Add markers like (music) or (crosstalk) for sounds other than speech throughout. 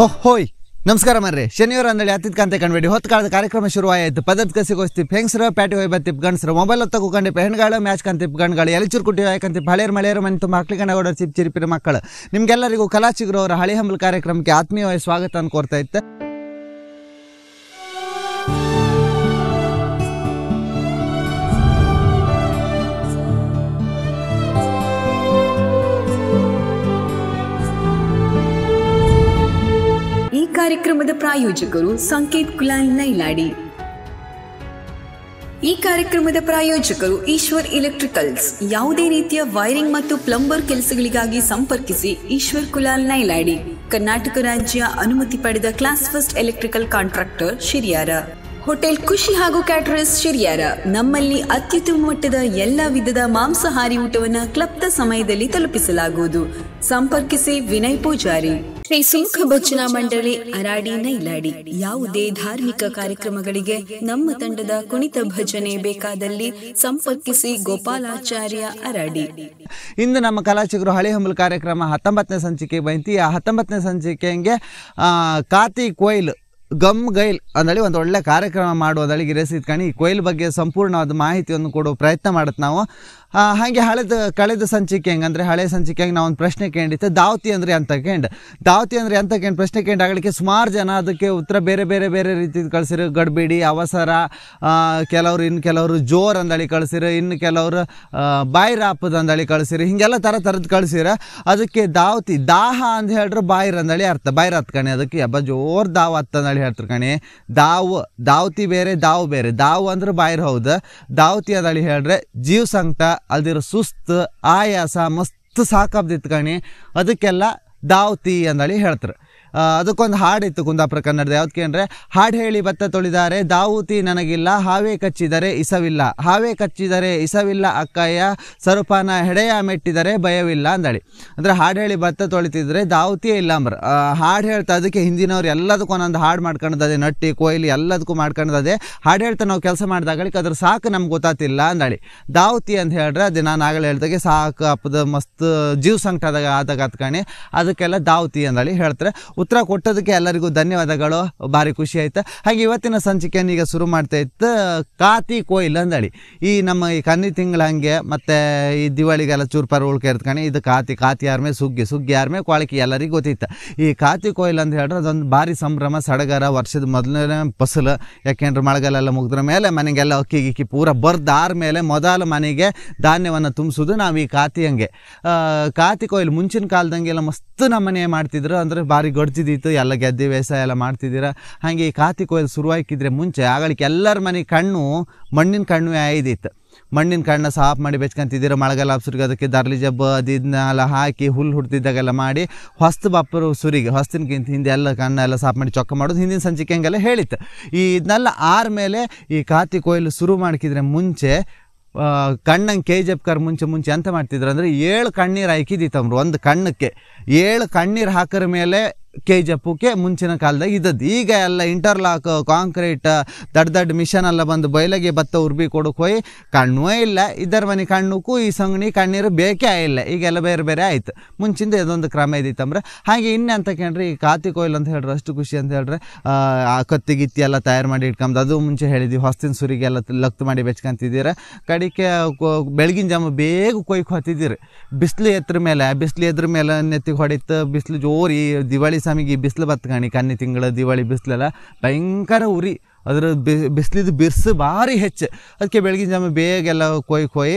ಹೋ ಹೋಯ್ ನಮಸ್ಕಾರ ಮರ್ರಿ ಶನಿವಾರ ಅಂದೇಳಿ ಅತಿಥಿ ಕಾಂತೆ ಹೊತ್ತು ಕಾಲದ ಕಾರ್ಯಕ್ರಮ ಶುರುವಾಯಿತು ಪದದ ಕಸಿ ಹೆಂಗ್ಸ್ರ ಪ್ಯಾಟಿ ಹೋಯ್ ಬತ್ತಿಪ್ ಗಂಡಸ್ರ ಮೊಬೈಲ್ ತಗೊಂಡು ಹೆಣ್ಗಳು ಮ್ಯಾಚ್ ಕಂತಿಪ್ ಗಣ್ಗಳು ಎಲ್ಲಿ ಚುರುಕುಟ್ಟಿ ಹಾಕಂತಿಪ್ ಹಳೆಯರು ಮಳೆಯರು ಮನೆ ತುಂಬ ಮಕ್ಕಳಿಗೆ ಓಡೋ ಚಿಪ್ ಚಿರಿಪಿರ ಮಕ್ಕಳು ನಿಮ್ಗೆಲ್ಲರಿಗೂ ಕಲಾಚಿಗರು ಅವರ ಹಳಿ ಹಂಬಲ್ ಕಾರ್ಯಕ್ರಮಕ್ಕೆ ಆತ್ಮೀಯವಾಗಿ ಸ್ವಾಗತ ಕೋರ್ತಾ ಇತ್ತು ಕಾರ್ಯಕ್ರಮದ ಪ್ರಾಯೋಜಕರು ಸಂಕೇತ್ ಕುಲಾಲ್ ನೈಲಾಡಿ ಈ ಕಾರ್ಯಕ್ರಮದ ಪ್ರಾಯೋಜಕರು ಈಶ್ವರ್ ಎಲೆಕ್ಟ್ರಿಕಲ್ಸ್ ಯಾವುದೇ ರೀತಿಯ ವೈರಿಂಗ್ ಮತ್ತು ಪ್ಲಂಬರ್ ಕೆಲಸಗಳಿಗಾಗಿ ಸಂಪರ್ಕಿಸಿ ಈಶ್ವರ್ ಕುಲಾಲ್ ನೈಲಾಡಿ ಕರ್ನಾಟಕ ರಾಜ್ಯ ಅನುಮತಿ ಪಡೆದ class first electrical contractor Shiriyara hotel Khushi ಹಾಗೂ ಕ್ಯಾಟರರ್ಸ್ ಶಿರಿಯಾರ ನಮ್ಮಲ್ಲಿ ಅತ್ಯುತ್ತಮ ಮಟ್ಟದ ಎಲ್ಲ ವಿಧದ ಮಾಂಸಾಹಾರಿ ಊಟವನ್ನು ಕ್ಲಪ್ತ ಸಮಯದಲ್ಲಿ ತಲುಪಿಸಲಾಗುವುದು ಸಂಪರ್ಕಿಸಿ ವಿನಯ್ ಪೂಜಾರಿ ಶ್ರೀ ಸುಮುಖ ಮಂಡಳಿ ಅರಾಡಿ ನೈಲಾಡಿ ಯಾವುದೇ ಧಾರ್ಮಿಕ ಕಾರ್ಯಕ್ರಮಗಳಿಗೆ ನಮ್ಮ ತಂಡದ ಕುಣಿತ ಭಜನೆ ಬೇಕಾದಲ್ಲಿ ಸಂಪರ್ಕಿಸಿ ಗೋಪಾಲಾಚಾರ್ಯ ಅರಾಡಿ ಇಂದು ನಮ್ಮ ಕಲಾಚಿಗರು ಹಳೆ ಹಂಬಲ್ ಕಾರ್ಯಕ್ರಮ ಹತ್ತೊಂಬತ್ತನೇ ಸಂಚಿಕೆ ಬಂತಿ ಆ ಹತ್ತೊಂಬತ್ತನೇ ಸಂಚಿಕೆಗೆ ಕಾತಿ ಕೊಯ್ಲು ಗಮ್ ಗೈಲ್ ಅಂದೇಳಿ ಒಂದು ಒಳ್ಳೆ ಕಾರ್ಯಕ್ರಮ ಮಾಡುವುದಳಿಗೆ ಇರಸಿದ್ಕೊಂಡು ಈ ಕೊಯ್ಲು ಬಗ್ಗೆ ಸಂಪೂರ್ಣವಾದ ಮಾಹಿತಿಯನ್ನು ಕೊಡುವ ಪ್ರಯತ್ನ ಮಾಡುತ್ತೆ ನಾವು ಹಾಗೆ ಹಳೆದ ಕಳೆದ ಸಂಚಿಕೆ ಅಂದರೆ ಹಳೆ ಸಂಚಿಕೆಗೆ ನಾವು ಒಂದು ಪ್ರಶ್ನೆ ಕೇಳಿತ್ತು ದಾವತಿ ಅಂದರೆ ಅಂತ ಕೇಂಡ್ ದಾವತಿ ಅಂದರೆ ಅಂತ ಕೇಂಡ್ ಪ್ರಶ್ನೆ ಕೇಂಡ್ ಆಗಲಿಕ್ಕೆ ಸುಮಾರು ಜನ ಅದಕ್ಕೆ ಉತ್ತರ ಬೇರೆ ಬೇರೆ ಬೇರೆ ರೀತಿ ಕಳಿಸಿರು ಗಡ್ಬಿಡಿ ಅವಸರ ಕೆಲವರು ಇನ್ನು ಕೆಲವರು ಜೋರ್ ಅಂದಳಿ ಕಳಿಸಿರು ಇನ್ನು ಕೆಲವರು ಬಾಯಿ ರಾಪದ ಅಂದಳಿ ಕಳಿಸಿರು ಹಿಂಗೆಲ್ಲ ಥರ ಥರದ್ದು ಕಳಿಸಿರ ಅದಕ್ಕೆ ದಾವತಿ ದಾಹ ಅಂತ ಹೇಳಿದ್ರೆ ಬಾಯಿರ ಅಂದಳಿ ಅರ್ಥ ಬಾಯಿ ರತ್ ಕಣಿ ಅದಕ್ಕೆ ಹಬ್ಬ ಜೋರ್ ದಾವ ಅಂದಳಿ ಹೇಳ್ತಾರೆ ಕಣಿ ದಾವು ದಾವತಿ ಬೇರೆ ದಾವು ಬೇರೆ ದಾವು ಅಂದ್ರೆ ಬಾಯಿರ್ ಹೌದು ದಾವತಿ ಅಂದಳಿ ಹೇಳ್ರೆ ಜೀವ್ ಸಂಕಟ ಅಲ್ದಿರ ಸುಸ್ತು ಆಯಾಸ ಮಸ್ತ್ ಸಾಕಬ್ದಿತ್ತು ಕಣಿ ಅದಕ್ಕೆಲ್ಲ ದಾವತಿ ಅಂದಳಿ ಹೇಳ್ತಾರೆ ಅದಕ್ಕೊಂದು ಹಾಡಿತ್ತು ಕುಂದಾಪುರ ಕನ್ನಡದ ಯಾವುದಕ್ಕೆ ಅಂದರೆ ಹಾಡು ಹೇಳಿ ಭತ್ತ ತೊಳಿದಾರೆ ದಾವೂತಿ ನನಗಿಲ್ಲ ಹಾವೇ ಕಚ್ಚಿದರೆ ಇಸವಿಲ್ಲ ಹಾವೇ ಕಚ್ಚಿದರೆ ಇಸವಿಲ್ಲ ಅಕ್ಕಯ್ಯ ಸರುಪಾನ ಹೆಡೆಯ ಮೆಟ್ಟಿದರೆ ಭಯವಿಲ್ಲ ಅಂದಳಿ ಅಂದರೆ ಹಾಡು ಹೇಳಿ ಭತ್ತ ತೊಳಿತಿದ್ರೆ ದಾವೂತಿಯೇ ಇಲ್ಲ ಅಂಬ್ರ ಹಾಡು ಹೇಳ್ತಾ ಅದಕ್ಕೆ ಹಿಂದಿನವ್ರು ಎಲ್ಲದಕ್ಕೂ ಒಂದೊಂದು ಹಾಡು ಮಾಡ್ಕೊಂಡದೆ ನಟ್ಟಿ ಕೊಯ್ಲಿ ಎಲ್ಲದಕ್ಕೂ ಮಾಡ್ಕೊಂಡದೆ ಹಾಡು ಹೇಳ್ತಾ ನಾವು ಕೆಲಸ ಮಾಡಿದಾಗಳಿಗೆ ಅದ್ರ ಸಾಕು ನಮ್ಗೆ ಗೊತ್ತಾತಿಲ್ಲ ಅಂದಾಳಿ ದಾವತಿ ಅಂತ ಹೇಳ್ರೆ ಅದೇ ನಾನು ಆಗಲೇ ಹೇಳ್ದಾಗೆ ಸಾಕು ಅಪ್ಪದ ಮಸ್ತ್ ಜೀವ ಸಂಕಟದಾಗ ಆದಾಗ ಅದಕ್ಕೆಲ್ಲ ದಾವತಿ ಅಂದಳಿ ಹೇಳ್ತಾರೆ ಉತ್ತರ ಕೊಟ್ಟದಕ್ಕೆ ಎಲ್ಲರಿಗೂ ಧನ್ಯವಾದಗಳು ಭಾರಿ ಖುಷಿ ಆಯ್ತು ಹಾಗೆ ಇವತ್ತಿನ ಸಂಚಿಕೆಯನ್ನು ಈಗ ಶುರು ಮಾಡ್ತಾ ಇತ್ತು ಕಾತಿ ಕೊಯ್ಲು ಅಂದೇಳಿ ಈ ನಮ್ಮ ಈ ಕನ್ನಿ ತಿಂಗಳ ಹಾಗೆ ಮತ್ತು ಈ ದಿವಾಳಿಗೆಲ್ಲ ಚೂರು ಪರ ಉಳ್ಕೆ ಇರ್ತ್ಕೊಂಡು ಇದು ಕಾತಿ ಕಾತಿ ಯಾರ್ಮೆ ಸುಗ್ಗಿ ಸುಗ್ಗಿ ಯಾರ್ಮೆ ಕ್ವಾಳಿಕೆ ಎಲ್ಲರಿಗೂ ಗೊತ್ತಿತ್ತು ಈ ಕಾತಿ ಕೊಯ್ಲು ಅಂತ ಹೇಳಿದ್ರೆ ಅದೊಂದು ಭಾರಿ ಸಂಭ್ರಮ ಸಡಗರ ವರ್ಷದ ಮೊದಲನೇ ಫಸಲು ಯಾಕೆಂದ್ರೆ ಮಳೆಗಾಲೆಲ್ಲ ಮುಗಿದ್ರ ಮೇಲೆ ಮನೆಗೆಲ್ಲ ಅಕ್ಕಿ ಗಿಕ್ಕಿ ಪೂರ ಬರ್ದಾರ ಮೇಲೆ ಮೊದಲು ಮನೆಗೆ ಧಾನ್ಯವನ್ನು ತುಂಬಿಸೋದು ನಾವು ಈ ಕಾತಿ ಹಂಗೆ ಕಾತಿ ಕೊಯ್ಲು ಮುಂಚಿನ ಕಾಲದಂಗೆಲ್ಲ ಮಸ್ತ್ ನಮ್ಮನೆ ಮಾಡ್ತಿದ್ರು ಅಂದರೆ ಭಾರಿ ಗೊಡ್ಡ ಹೊಡೆದಿದ್ದಿತ್ತು ಎಲ್ಲ ಗೆದ್ದೆ ವ್ಯವಸಾಯ ಎಲ್ಲ ಮಾಡ್ತಿದ್ದೀರಾ ಹಾಗೆ ಈ ಕಾತಿ ಕೊಯ್ಲು ಹಾಕಿದ್ರೆ ಮುಂಚೆ ಆಗಳಿಕೆ ಎಲ್ಲರ ಮನೆ ಕಣ್ಣು ಮಣ್ಣಿನ ಕಣ್ಣು ಆಯ್ದಿತ್ತು ಮಣ್ಣಿನ ಕಣ್ಣು ಸಾಫ್ ಮಾಡಿ ಬೆಚ್ಕೊಂತಿದ್ದೀರ ಮಳೆಗಾಲ ಹಬ್ಸರಿಗೆ ಅದಕ್ಕೆ ದರ್ಲಿ ಜಬ್ಬ ಅದಿದ್ನೆಲ್ಲ ಹಾಕಿ ಹುಲ್ಲು ಹುಡ್ತಿದ್ದಾಗೆಲ್ಲ ಮಾಡಿ ಹೊಸ್ತು ಬಪ್ಪರು ಸುರಿಗೆ ಹೊಸ್ತಿನಕ್ಕಿಂತ ಹಿಂದೆ ಎಲ್ಲ ಎಲ್ಲ ಸಾಫ್ ಮಾಡಿ ಚೊಕ್ಕ ಮಾಡೋದು ಹಿಂದಿನ ಸಂಚಿಕೆ ಹಂಗೆಲ್ಲ ಹೇಳಿತ್ತು ಈ ಇದನ್ನೆಲ್ಲ ಆರ್ಮೇಲೆ ಈ ಕಾತಿ ಕೊಯ್ಲು ಶುರು ಮಾಡ್ಕಿದ್ರೆ ಮುಂಚೆ ಕಣ್ಣಂಗೆ ಕೆ ಜಿ ಮುಂಚೆ ಮುಂಚೆ ಎಂತ ಮಾಡ್ತಿದ್ರು ಅಂದರೆ ಏಳು ಕಣ್ಣೀರು ಹಾಕಿದ್ದಿತ್ತು ಅವರು ಒಂದು ಕಣ್ಣಕ್ಕೆ ಏಳು ಕಣ್ಣೀರು ಹಾಕಿದ್ರ ಮೇಲೆ ಕೆ ಜಿ ಮುಂಚಿನ ಕಾಲದಾಗ ಇದ್ದದ್ದು ಈಗ ಎಲ್ಲ ಇಂಟರ್ಲಾಕ್ ಕಾಂಕ್ರೀಟ್ ದೊಡ್ಡ ದೊಡ್ಡ ಮಿಷನ್ ಎಲ್ಲ ಬಂದು ಬಯಲಿಗೆ ಭತ್ತ ಉರ್ಬಿ ಕೊಡಕ್ಕೆ ಹೋಗಿ ಕಣ್ಣೂ ಇಲ್ಲ ಇದರ ಮನೆ ಕಣ್ಣುಕ್ಕೂ ಈ ಸಂಗಣಿ ಕಣ್ಣೀರು ಬೇಕೇ ಇಲ್ಲ ಈಗೆಲ್ಲ ಬೇರೆ ಬೇರೆ ಆಯ್ತು ಮುಂಚಿಂದ ಇದೊಂದು ಕ್ರಮ ಇದ್ದಿತ್ತಂದ್ರೆ ಹಾಗೆ ಅಂತ ಕೇಳ್ರಿ ಈ ಕಾತಿ ಕೊಯ್ಲು ಅಂತ ಹೇಳ್ರಿ ಅಷ್ಟು ಖುಷಿ ಅಂತ ಹೇಳ್ರೆ ಆ ಕತ್ತಿ ಗಿತ್ತಿ ಎಲ್ಲ ತಯಾರು ಮಾಡಿ ಇಟ್ಕೊಂಡು ಅದು ಮುಂಚೆ ಹೇಳಿದ್ವಿ ಹೊಸ್ತಿನ ಸುರಿಗೆಲ್ಲ ಲಕ್ತು ಮಾಡಿ ಬೆಚ್ಕೊಂತಿದ್ದೀರ ಕಡಿಕೆ ಬೆಳಗಿನ ಜಾಮ ಬೇಗ ಕೊಯ್ಕೊತಿದ್ದೀರಿ ಬಿಸಿಲು ಎತ್ತರ ಮೇಲೆ ಬಿಸಿಲು ಎದ್ರ ಮೇಲೆ ನೆತ್ತಿಗೆ ಹೊಡಿತು ಬಿಸಿಲು ಜೋರಿ ದಿವಾಳಿ ದಿವಾಳಿ ಬಿಸ್ಲು ಈ ಬಿಸಿಲು ಬತ್ಕಾಣಿ ಕನ್ನಿ ತಿಂಗಳ ದಿವಾಳಿ ಬಿಸಿಲೆಲ್ಲ ಭಯಂಕರ ಉರಿ ಅದರ ಬಿಸಿಲಿದ್ದು ಬಿರ್ಸು ಭಾರಿ ಹೆಚ್ಚು ಅದಕ್ಕೆ ಬೆಳಗಿನ ಜಾಮ ಬೇಗೆಲ್ಲ ಕೊಯ್ ಕೊಯ್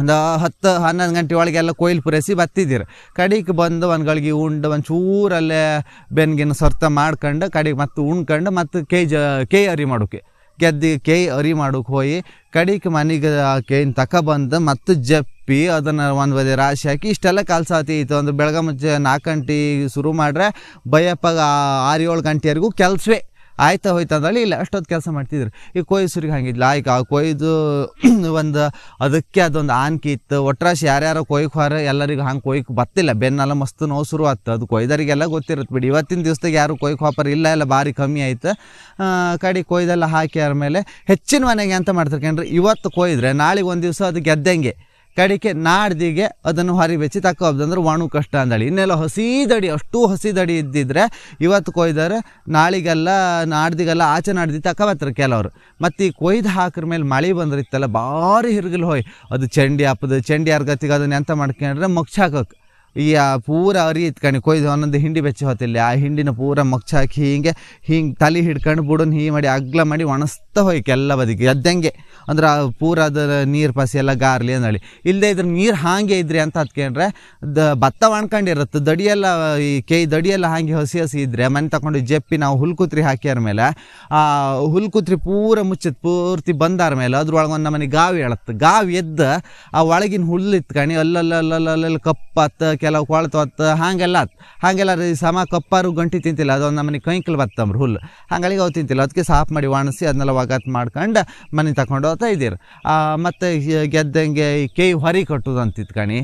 ಒಂದು ಹತ್ತು ಹನ್ನೊಂದು ಗಂಟೆ ಒಳಗೆಲ್ಲ ಕೊಯ್ಲು ಪೂರೈಸಿ ಬತ್ತಿದ್ದೀರಿ ಕಡೆಗೆ ಬಂದು ಒಂದು ಗಳಿಗೆ ಉಂಡು ಒಂದು ಚೂರಲ್ಲೇ ಬೆನ್ಗಿನ ಸ್ವರ್ತ ಮಾಡ್ಕೊಂಡು ಕಡೆಗೆ ಮತ್ತೆ ಉಣ್ಕೊಂಡು ಮತ್ತು ಕೇ ಜ ಕೇ ಅರಿ ಮಾಡೋಕೆ ಗೆದ್ದಿ ಕೇ ಅರಿ ಮಾಡೋಕೆ ಹೋಗಿ ಕಡೆಗೆ ಮನೆಗೆ ಕೇನ್ ಬಂದು ಮತ್ತು ಜಪ್ ಉಪ್ಪಿ ಅದನ್ನು ಒಂದು ಬದಿ ರಾಶಿ ಹಾಕಿ ಇಷ್ಟೆಲ್ಲ ಕೆಲಸ ಇತ್ತು ಒಂದು ಬೆಳಗ್ಗೆ ಮುಂಚೆ ನಾಲ್ಕು ಗಂಟೆ ಶುರು ಮಾಡ್ರೆ ಬೈಯಪ್ಪ ಆರು ಏಳು ಗಂಟೆವರೆಗೂ ಕೆಲಸವೇ ಆಯ್ತಾ ಹೋಯ್ತು ಅಂದ್ರೆ ಇಲ್ಲ ಅಷ್ಟೊತ್ತು ಕೆಲಸ ಮಾಡ್ತಿದ್ರು ಈ ಕೊಯ್ ಸುರಿಗೆ ಹಂಗಿದ್ಲ ಆಯ್ಕೆ ಆ ಕೊಯ್ದು (clears throat) ಒಂದು ಅದಕ್ಕೆ ಅದೊಂದು ಆನ್ಕಿ ಇತ್ತು ಒಟ್ರಾಶಿ ಯಾರ್ಯಾರೋ ಕೊಯ್ಕೆ ಹೊರ ಎಲ್ಲರಿಗೂ ಹಂಗೆ ಕೊಯ್ಕೆ ಬತ್ತಿಲ್ಲ ಬೆನ್ನೆಲ್ಲ ಮಸ್ತ್ ನೋವು ಶುರು ಆಯ್ತು ಅದು ಕೊಯ್ದರಿಗೆಲ್ಲ ಗೊತ್ತಿರುತ್ತೆ ಬಿಡಿ ಇವತ್ತಿನ ದಿವಸದಾಗ ಯಾರು ಕೊಯ್ಕೆ ಇಲ್ಲ ಇಲ್ಲ ಎಲ್ಲ ಭಾರಿ ಕಮ್ಮಿ ಆಯ್ತು ಕಡೆ ಕೊಯ್ದೆಲ್ಲ ಹಾಕಿ ಆದ್ಮೇಲೆ ಹೆಚ್ಚಿನ ಮನೆಗೆ ಅಂತ ಮಾಡ್ತಾರೆ ಇವತ್ತು ಕೊಯ್ದ್ರೆ ನಾಳೆಗೆ ಒಂದು ದಿವಸ ಅದು ಗೆದ್ದಂಗೆ ಕಡಿಕೆ ನಾಡ್ದಿಗೆ ಅದನ್ನು ಹೊರಿ ಬೆಚ್ಚಿ ತಕ್ಕೋಬ್ದಂದ್ರೆ ಒಣು ಕಷ್ಟ ಅಂದಳಿ ಇನ್ನೆಲ್ಲ ಹಸಿದಡಿ ಅಷ್ಟು ಹಸಿದಡಿ ಇದ್ದಿದ್ರೆ ಇವತ್ತು ಕೊಯ್ದರೆ ನಾಳಿಗೆಲ್ಲ ನಾಡ್ದಿಗೆಲ್ಲ ಆಚೆ ನಾಡ್ದಿ ತಕ್ಕ ಕೆಲವರು ಮತ್ತು ಈ ಕೊಯ್ದು ಹಾಕ್ರ ಮೇಲೆ ಮಳೆ ಬಂದ್ರಿತ್ತಲ್ಲ ಭಾರಿ ಹಿರ್ಗಿಲ್ ಹೋಯ್ ಅದು ಚಂಡಿ ಹಾಪದು ಚಂಡಿ ಅರ್ಗತಿಗೆ ಅದನ್ನ ಎಂತ ಮಾಡ್ಕೊಂಡ್ರೆ ಮುಗ್ಸಾಕಕ್ಕೆ ಈ ಪೂರ ಅರಿ ಇತ್ಕೊಂಡು ಕೊಯ್ದು ಒಂದೊಂದು ಹಿಂಡಿ ಬೆಚ್ಚಿ ಹೊತ್ತಿಲ್ಲ ಆ ಹಿಂಡಿನ ಪೂರ ಮಗ್ಚ ಹಾಕಿ ಹೀಗೆ ಹಿಂಗೆ ತಲೆ ಹಿಡ್ಕೊಂಡು ಬುಡನ್ ಹೀ ಮಾಡಿ ಅಗ್ಲ ಮಾಡಿ ಒಣಸ್ತಾ ಹೋಯ್ಕೆ ಎಲ್ಲ ಬದಿಗೆ ಅದಂಗೆ ಅಂದ್ರೆ ಪೂರ ಅದರ ನೀರು ಪಸಿ ಎಲ್ಲ ಗಾರ್ಲಿ ಹೇಳಿ ಇಲ್ಲದೆ ಇದ್ರ ನೀರು ಹಾಗೆ ಇದ್ರಿ ಅಂತ ಹತ್ಕೊಂಡ್ರೆ ದ ಭತ್ತ ಒಣ್ಕೊಂಡಿರತ್ತೆ ದಡಿಯೆಲ್ಲ ಈ ಕೈ ದಡಿಯೆಲ್ಲ ಹಾಗೆ ಹಸಿ ಹಸಿ ಇದ್ರೆ ಮನೆ ತಗೊಂಡು ಜಪ್ಪಿ ನಾವು ಹುಲ್ಕುತ್ರಿ ಹಾಕ್ಯಾರ ಮೇಲೆ ಆ ಹುಲ್ಕುತ್ರಿ ಪೂರ ಮುಚ್ಚದ ಪೂರ್ತಿ ಬಂದಾರ ಮೇಲೆ ಅದ್ರೊಳಗೆ ಒಂದು ನಮ್ಮನೆ ಗಾವಿ ಹೇಳತ್ತೆ ಗಾವಿ ಎದ್ದು ಆ ಒಳಗಿನ ಹುಲ್ಲು ಇತ್ಕೊಂಡು ಅಲ್ಲಲ್ಲಲ್ಲಲ್ಲ ಕಪ್ಪತ್ತ ಕೆಲವು ಕೊಳ್ತೊತ್ತು ಹಾಗೆಲ್ಲ ಆತು ಹಾಗೆಲ್ಲ ಸಮ ಕಪ್ಪಾರು ಗಂಟಿ ತಿಂತಿಲ್ಲ ಅದೊಂದು ನಮ್ಮನೆ ಕೈಂಕಲ್ ಬತ್ತಂಬ್ರು ಹುಲ್ಲು ಹಾಗಾಗಿ ಅವು ತಿಂತಿಲ್ಲ ಅದಕ್ಕೆ ಸಾಫ್ ಮಾಡಿ ಒಣಸಿ ಅದನ್ನೆಲ್ಲ ಒಗತ್ ಮಾಡ್ಕೊಂಡು ಮನೆ ತಗೊಂಡು ಹೋಗ್ತಾ ಇದ್ದೀರಿ ಮತ್ತು ಗೆದ್ದಂಗೆ ಈ ಕೈ ಹೊರಿ ಕಟ್ಟೋದು ಅಂತಿತ್ತು ಕಣಿ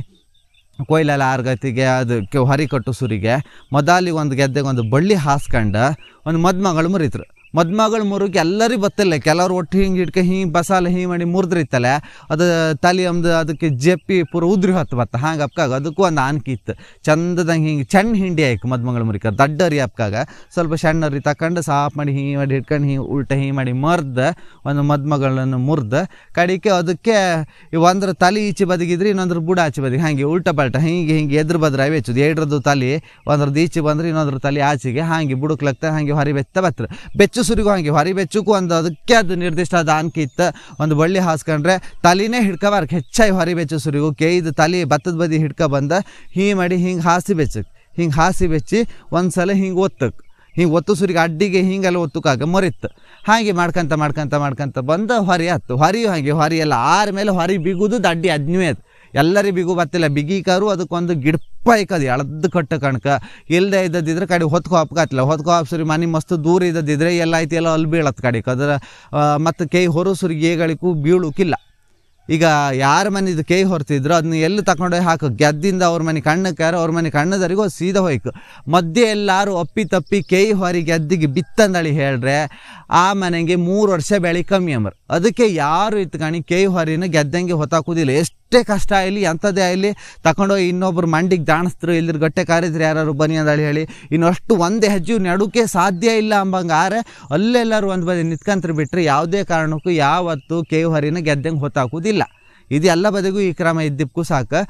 ಕೊಯ್ಲೆಲ್ಲ ಆರ್ಗತಿಗೆ ಅದು ಹೊರಿ ಕಟ್ಟು ಸುರಿಗೆ ಮೊದಲಿಗೆ ಒಂದು ಗೆದ್ದೆಗೆ ಒಂದು ಬಳ್ಳಿ ಹಾಸ್ಕೊಂಡು ಒಂದು ಮದ್ಮಗಳು ಮುರಿತರು ಮದ್ಮಗಳು ಮುರುಗಿ ಎಲ್ಲರಿಗೂ ಬತ್ತಲ್ಲ ಕೆಲವ್ರು ಒಟ್ಟು ಹಿಂಗೆ ಹಿಡ್ಕ ಹಿಂಗೆ ಬಸಾಲ ಹಿಂಗೆ ಮಾಡಿ ಮುರಿದ್ರಿತ್ತಲ್ಲ ಅದು ತಲೆ ಅಂದು ಅದಕ್ಕೆ ಜಪ್ಪಿ ಪೂರ ಉದ್ರಿ ಹೊತ್ತು ಬತ್ತ ಹಂಗೆ ಅಪ್ಕಾಗ ಅದಕ್ಕೂ ಒಂದು ಆನ್ಕಿ ಇತ್ತು ಚಂದದಂಗೆ ಹಿಂಗೆ ಚೆಂಡ ಹಿಂಡಿ ಆಯ್ಕೆ ಮದ್ಮಗಳು ಮುರಿಕ ದಡ್ಡರಿ ಅಪ್ಕಾಗ ಸ್ವಲ್ಪ ಸಣ್ಣರಿ ತಕೊಂಡು ಸಾಫ್ ಮಾಡಿ ಹಿಂಗೆ ಮಾಡಿ ಹಿಡ್ಕೊಂಡು ಹಿಂಗೆ ಉಲ್ಟ ಹಿಂಗೆ ಮಾಡಿ ಮರ್ದ ಒಂದು ಮದ್ಮಗಳನ್ನು ಮುರಿದು ಕಡಿಕೆ ಅದಕ್ಕೆ ಒಂದ್ರ ತಲೆ ಈಚೆ ಬದಗಿದ್ರಿ ಇನ್ನೊಂದ್ರ ಬುಡ ಆಚೆ ಬದಿಗೆ ಹಾಗೆ ಉಲ್ಟ ಪಲ್ಟ ಹಿಂಗೆ ಹಿಂಗೆ ಎದ್ರ ಬದ್ರೆ ಅವೆಚ್ಚುದು ಎರಡ್ರದ್ದು ತಲೆ ಒಂದ್ರದ್ದು ಈಚೆ ಬಂದ್ರೆ ಇನ್ನೊಂದ್ರ ತಲೆ ಆಚೆಗೆ ಹಾಗೆ ಬುಡಕ್ಕೆ ಹಾಗೆ ಹೊರಿ ಬೆತ್ತ ಬತ್ತರು ಬೆಚ್ಚ ಸುರಿಗೂ ಸುರಿಗೂ ಹಂಗೆ ಹೊರಿ ಬೆಚ್ಚಕ್ಕೂ ಒಂದು ಅದಕ್ಕೆ ಅದು ನಿರ್ದಿಷ್ಟ ದಾನಕ್ಕೆ ಇತ್ತು ಒಂದು ಬಳ್ಳಿ ಹಾಸ್ಕೊಂಡ್ರೆ ತಲೆನೇ ಹಿಡ್ಕೊಬಾರ್ದು ಹೆಚ್ಚಾಗಿ ಹೊರಿ ಬೆಚ್ಚು ಸುರಿಗೂ ಕೇಯ್ದು ತಲೆ ಭತ್ತದ ಬದಿ ಹಿಡ್ಕೊ ಬಂದ ಹೀ ಮಾಡಿ ಹಿಂಗೆ ಹಾಸಿ ಬೆಚ್ಚಕ್ಕೆ ಹಿಂಗೆ ಹಾಸಿ ಬೆಚ್ಚಿ ಒಂದು ಸಲ ಹಿಂಗೆ ಒತ್ತಕ್ ಹಿಂಗೆ ಒತ್ತು ಸುರಿಗೆ ಅಡ್ಡಿಗೆ ಹಿಂಗೆಲ್ಲ ಒತ್ತುಕಾಗ ಮರಿತ್ತು ಹಾಗೆ ಮಾಡ್ಕೊಂತ ಮಾಡ್ಕೊಂತ ಮಾಡ್ಕೊಂತ ಬಂದು ಹೊರಿ ಹತ್ತು ಹೊರಿಯು ಹಾಗೆ ಹೊರಿ ಎಲ್ಲ ಆರ ಮೇಲೆ ಹೊರಿ ಬಿಗುದು ದಡ್ಡಿ ಅದ್ನೇ ಅದು ಎಲ್ಲರಿಗೂ ಬಿಗು ಬತ್ತಿಲ್ಲ ಬಿಗಿಕಾರು ಅದಕ್ಕೊಂದು ಗಿಡಪ್ಪ ಐಕದು ಎಳದ್ದು ಕಟ್ಟ ಕಣಕ ಇಲ್ಲದೆ ಇದ್ದದಿದ್ರೆ ಕಡೆ ಹೊತ್ಕೊ ಹಪ್ಕಾತಿಲ್ಲ ಹೊತ್ಕೊ ಹಾಪ್ಸ್ರಿ ಮನೆ ಮಸ್ತ್ ದೂರ ಇದ್ದದಿದ್ರೆ ಎಲ್ಲ ಐತಿ ಎಲ್ಲ ಅಲ್ಲಿ ಬೀಳತ್ ಕಡೆ ಅದರ ಮತ್ತು ಕೈ ಹೊರಸ್ರಿ ಗೇಗಳಿಗೂ ಬೀಳುಕಿಲ್ಲ ಈಗ ಯಾರ ಮನಿದು ಕೈ ಹೊರ್ತಿದ್ರು ಅದನ್ನ ಎಲ್ಲಿ ತಗೊಂಡೋಗಿ ಹಾಕು ಗೆದ್ದಿಂದ ಅವ್ರ ಮನೆ ಕಣ್ಣಕ್ಕಾರ ಅವ್ರ ಮನೆ ಕಣ್ಣದರಿಗೂ ಸೀದಾ ಹೋಯ್ಕು ಮಧ್ಯೆ ಎಲ್ಲರೂ ಅಪ್ಪಿ ತಪ್ಪಿ ಕೈ ಹೊರಿ ಗೆದ್ದಿಗೆ ಬಿತ್ತಂದಳಿ ಹೇಳ್ರೆ ಆ ಮನೆಗೆ ಮೂರು ವರ್ಷ ಬೆಳಿ ಕಮ್ಮಿ ಅಂಬರು ಅದಕ್ಕೆ ಯಾರು ಕಣಿ ಕೈ ಹೊರಿನ ಗೆದ್ದಂಗೆ ಹೊತ್ತಾಕೋದಿಲ್ಲ ಎಷ್ಟು ಎಷ್ಟೇ ಕಷ್ಟ ಆಗಲಿ ಅಂಥದ್ದೇ ಆಗಲಿ ತಗೊಂಡೋಗಿ ಇನ್ನೊಬ್ರು ಮಂಡಿಗೆ ದಾಣಿಸ್ತ್ರು ಇಲ್ದ್ರ ಗಟ್ಟೆ ಕಾರಿದ್ರು ಯಾರು ಬನ್ನಿ ಅಂದಾಳೆ ಹೇಳಿ ಇನ್ನಷ್ಟು ಅಷ್ಟು ಒಂದು ಹೆಜ್ಜೆ ನಡುಕೆ ಸಾಧ್ಯ ಇಲ್ಲ ಅಂಬಂಗೆ ಆರೆ ಅಲ್ಲೆಲ್ಲರೂ ಒಂದು ಬದಿ ನಿಂತ್ಕಂತ್ರ ಬಿಟ್ಟರೆ ಯಾವುದೇ ಕಾರಣಕ್ಕೂ ಯಾವತ್ತು ಕೇವ್ ಹರಿನ ಗೆದ್ದಂಗೆ ಹೊತ್ತಾಕೋದಿಲ್ಲ ಇದು ಎಲ್ಲ ಬದಿಗೂ ಈ ಕ್ರಮ ಇದ್ದಿಪ್ಪು ಸಾಕು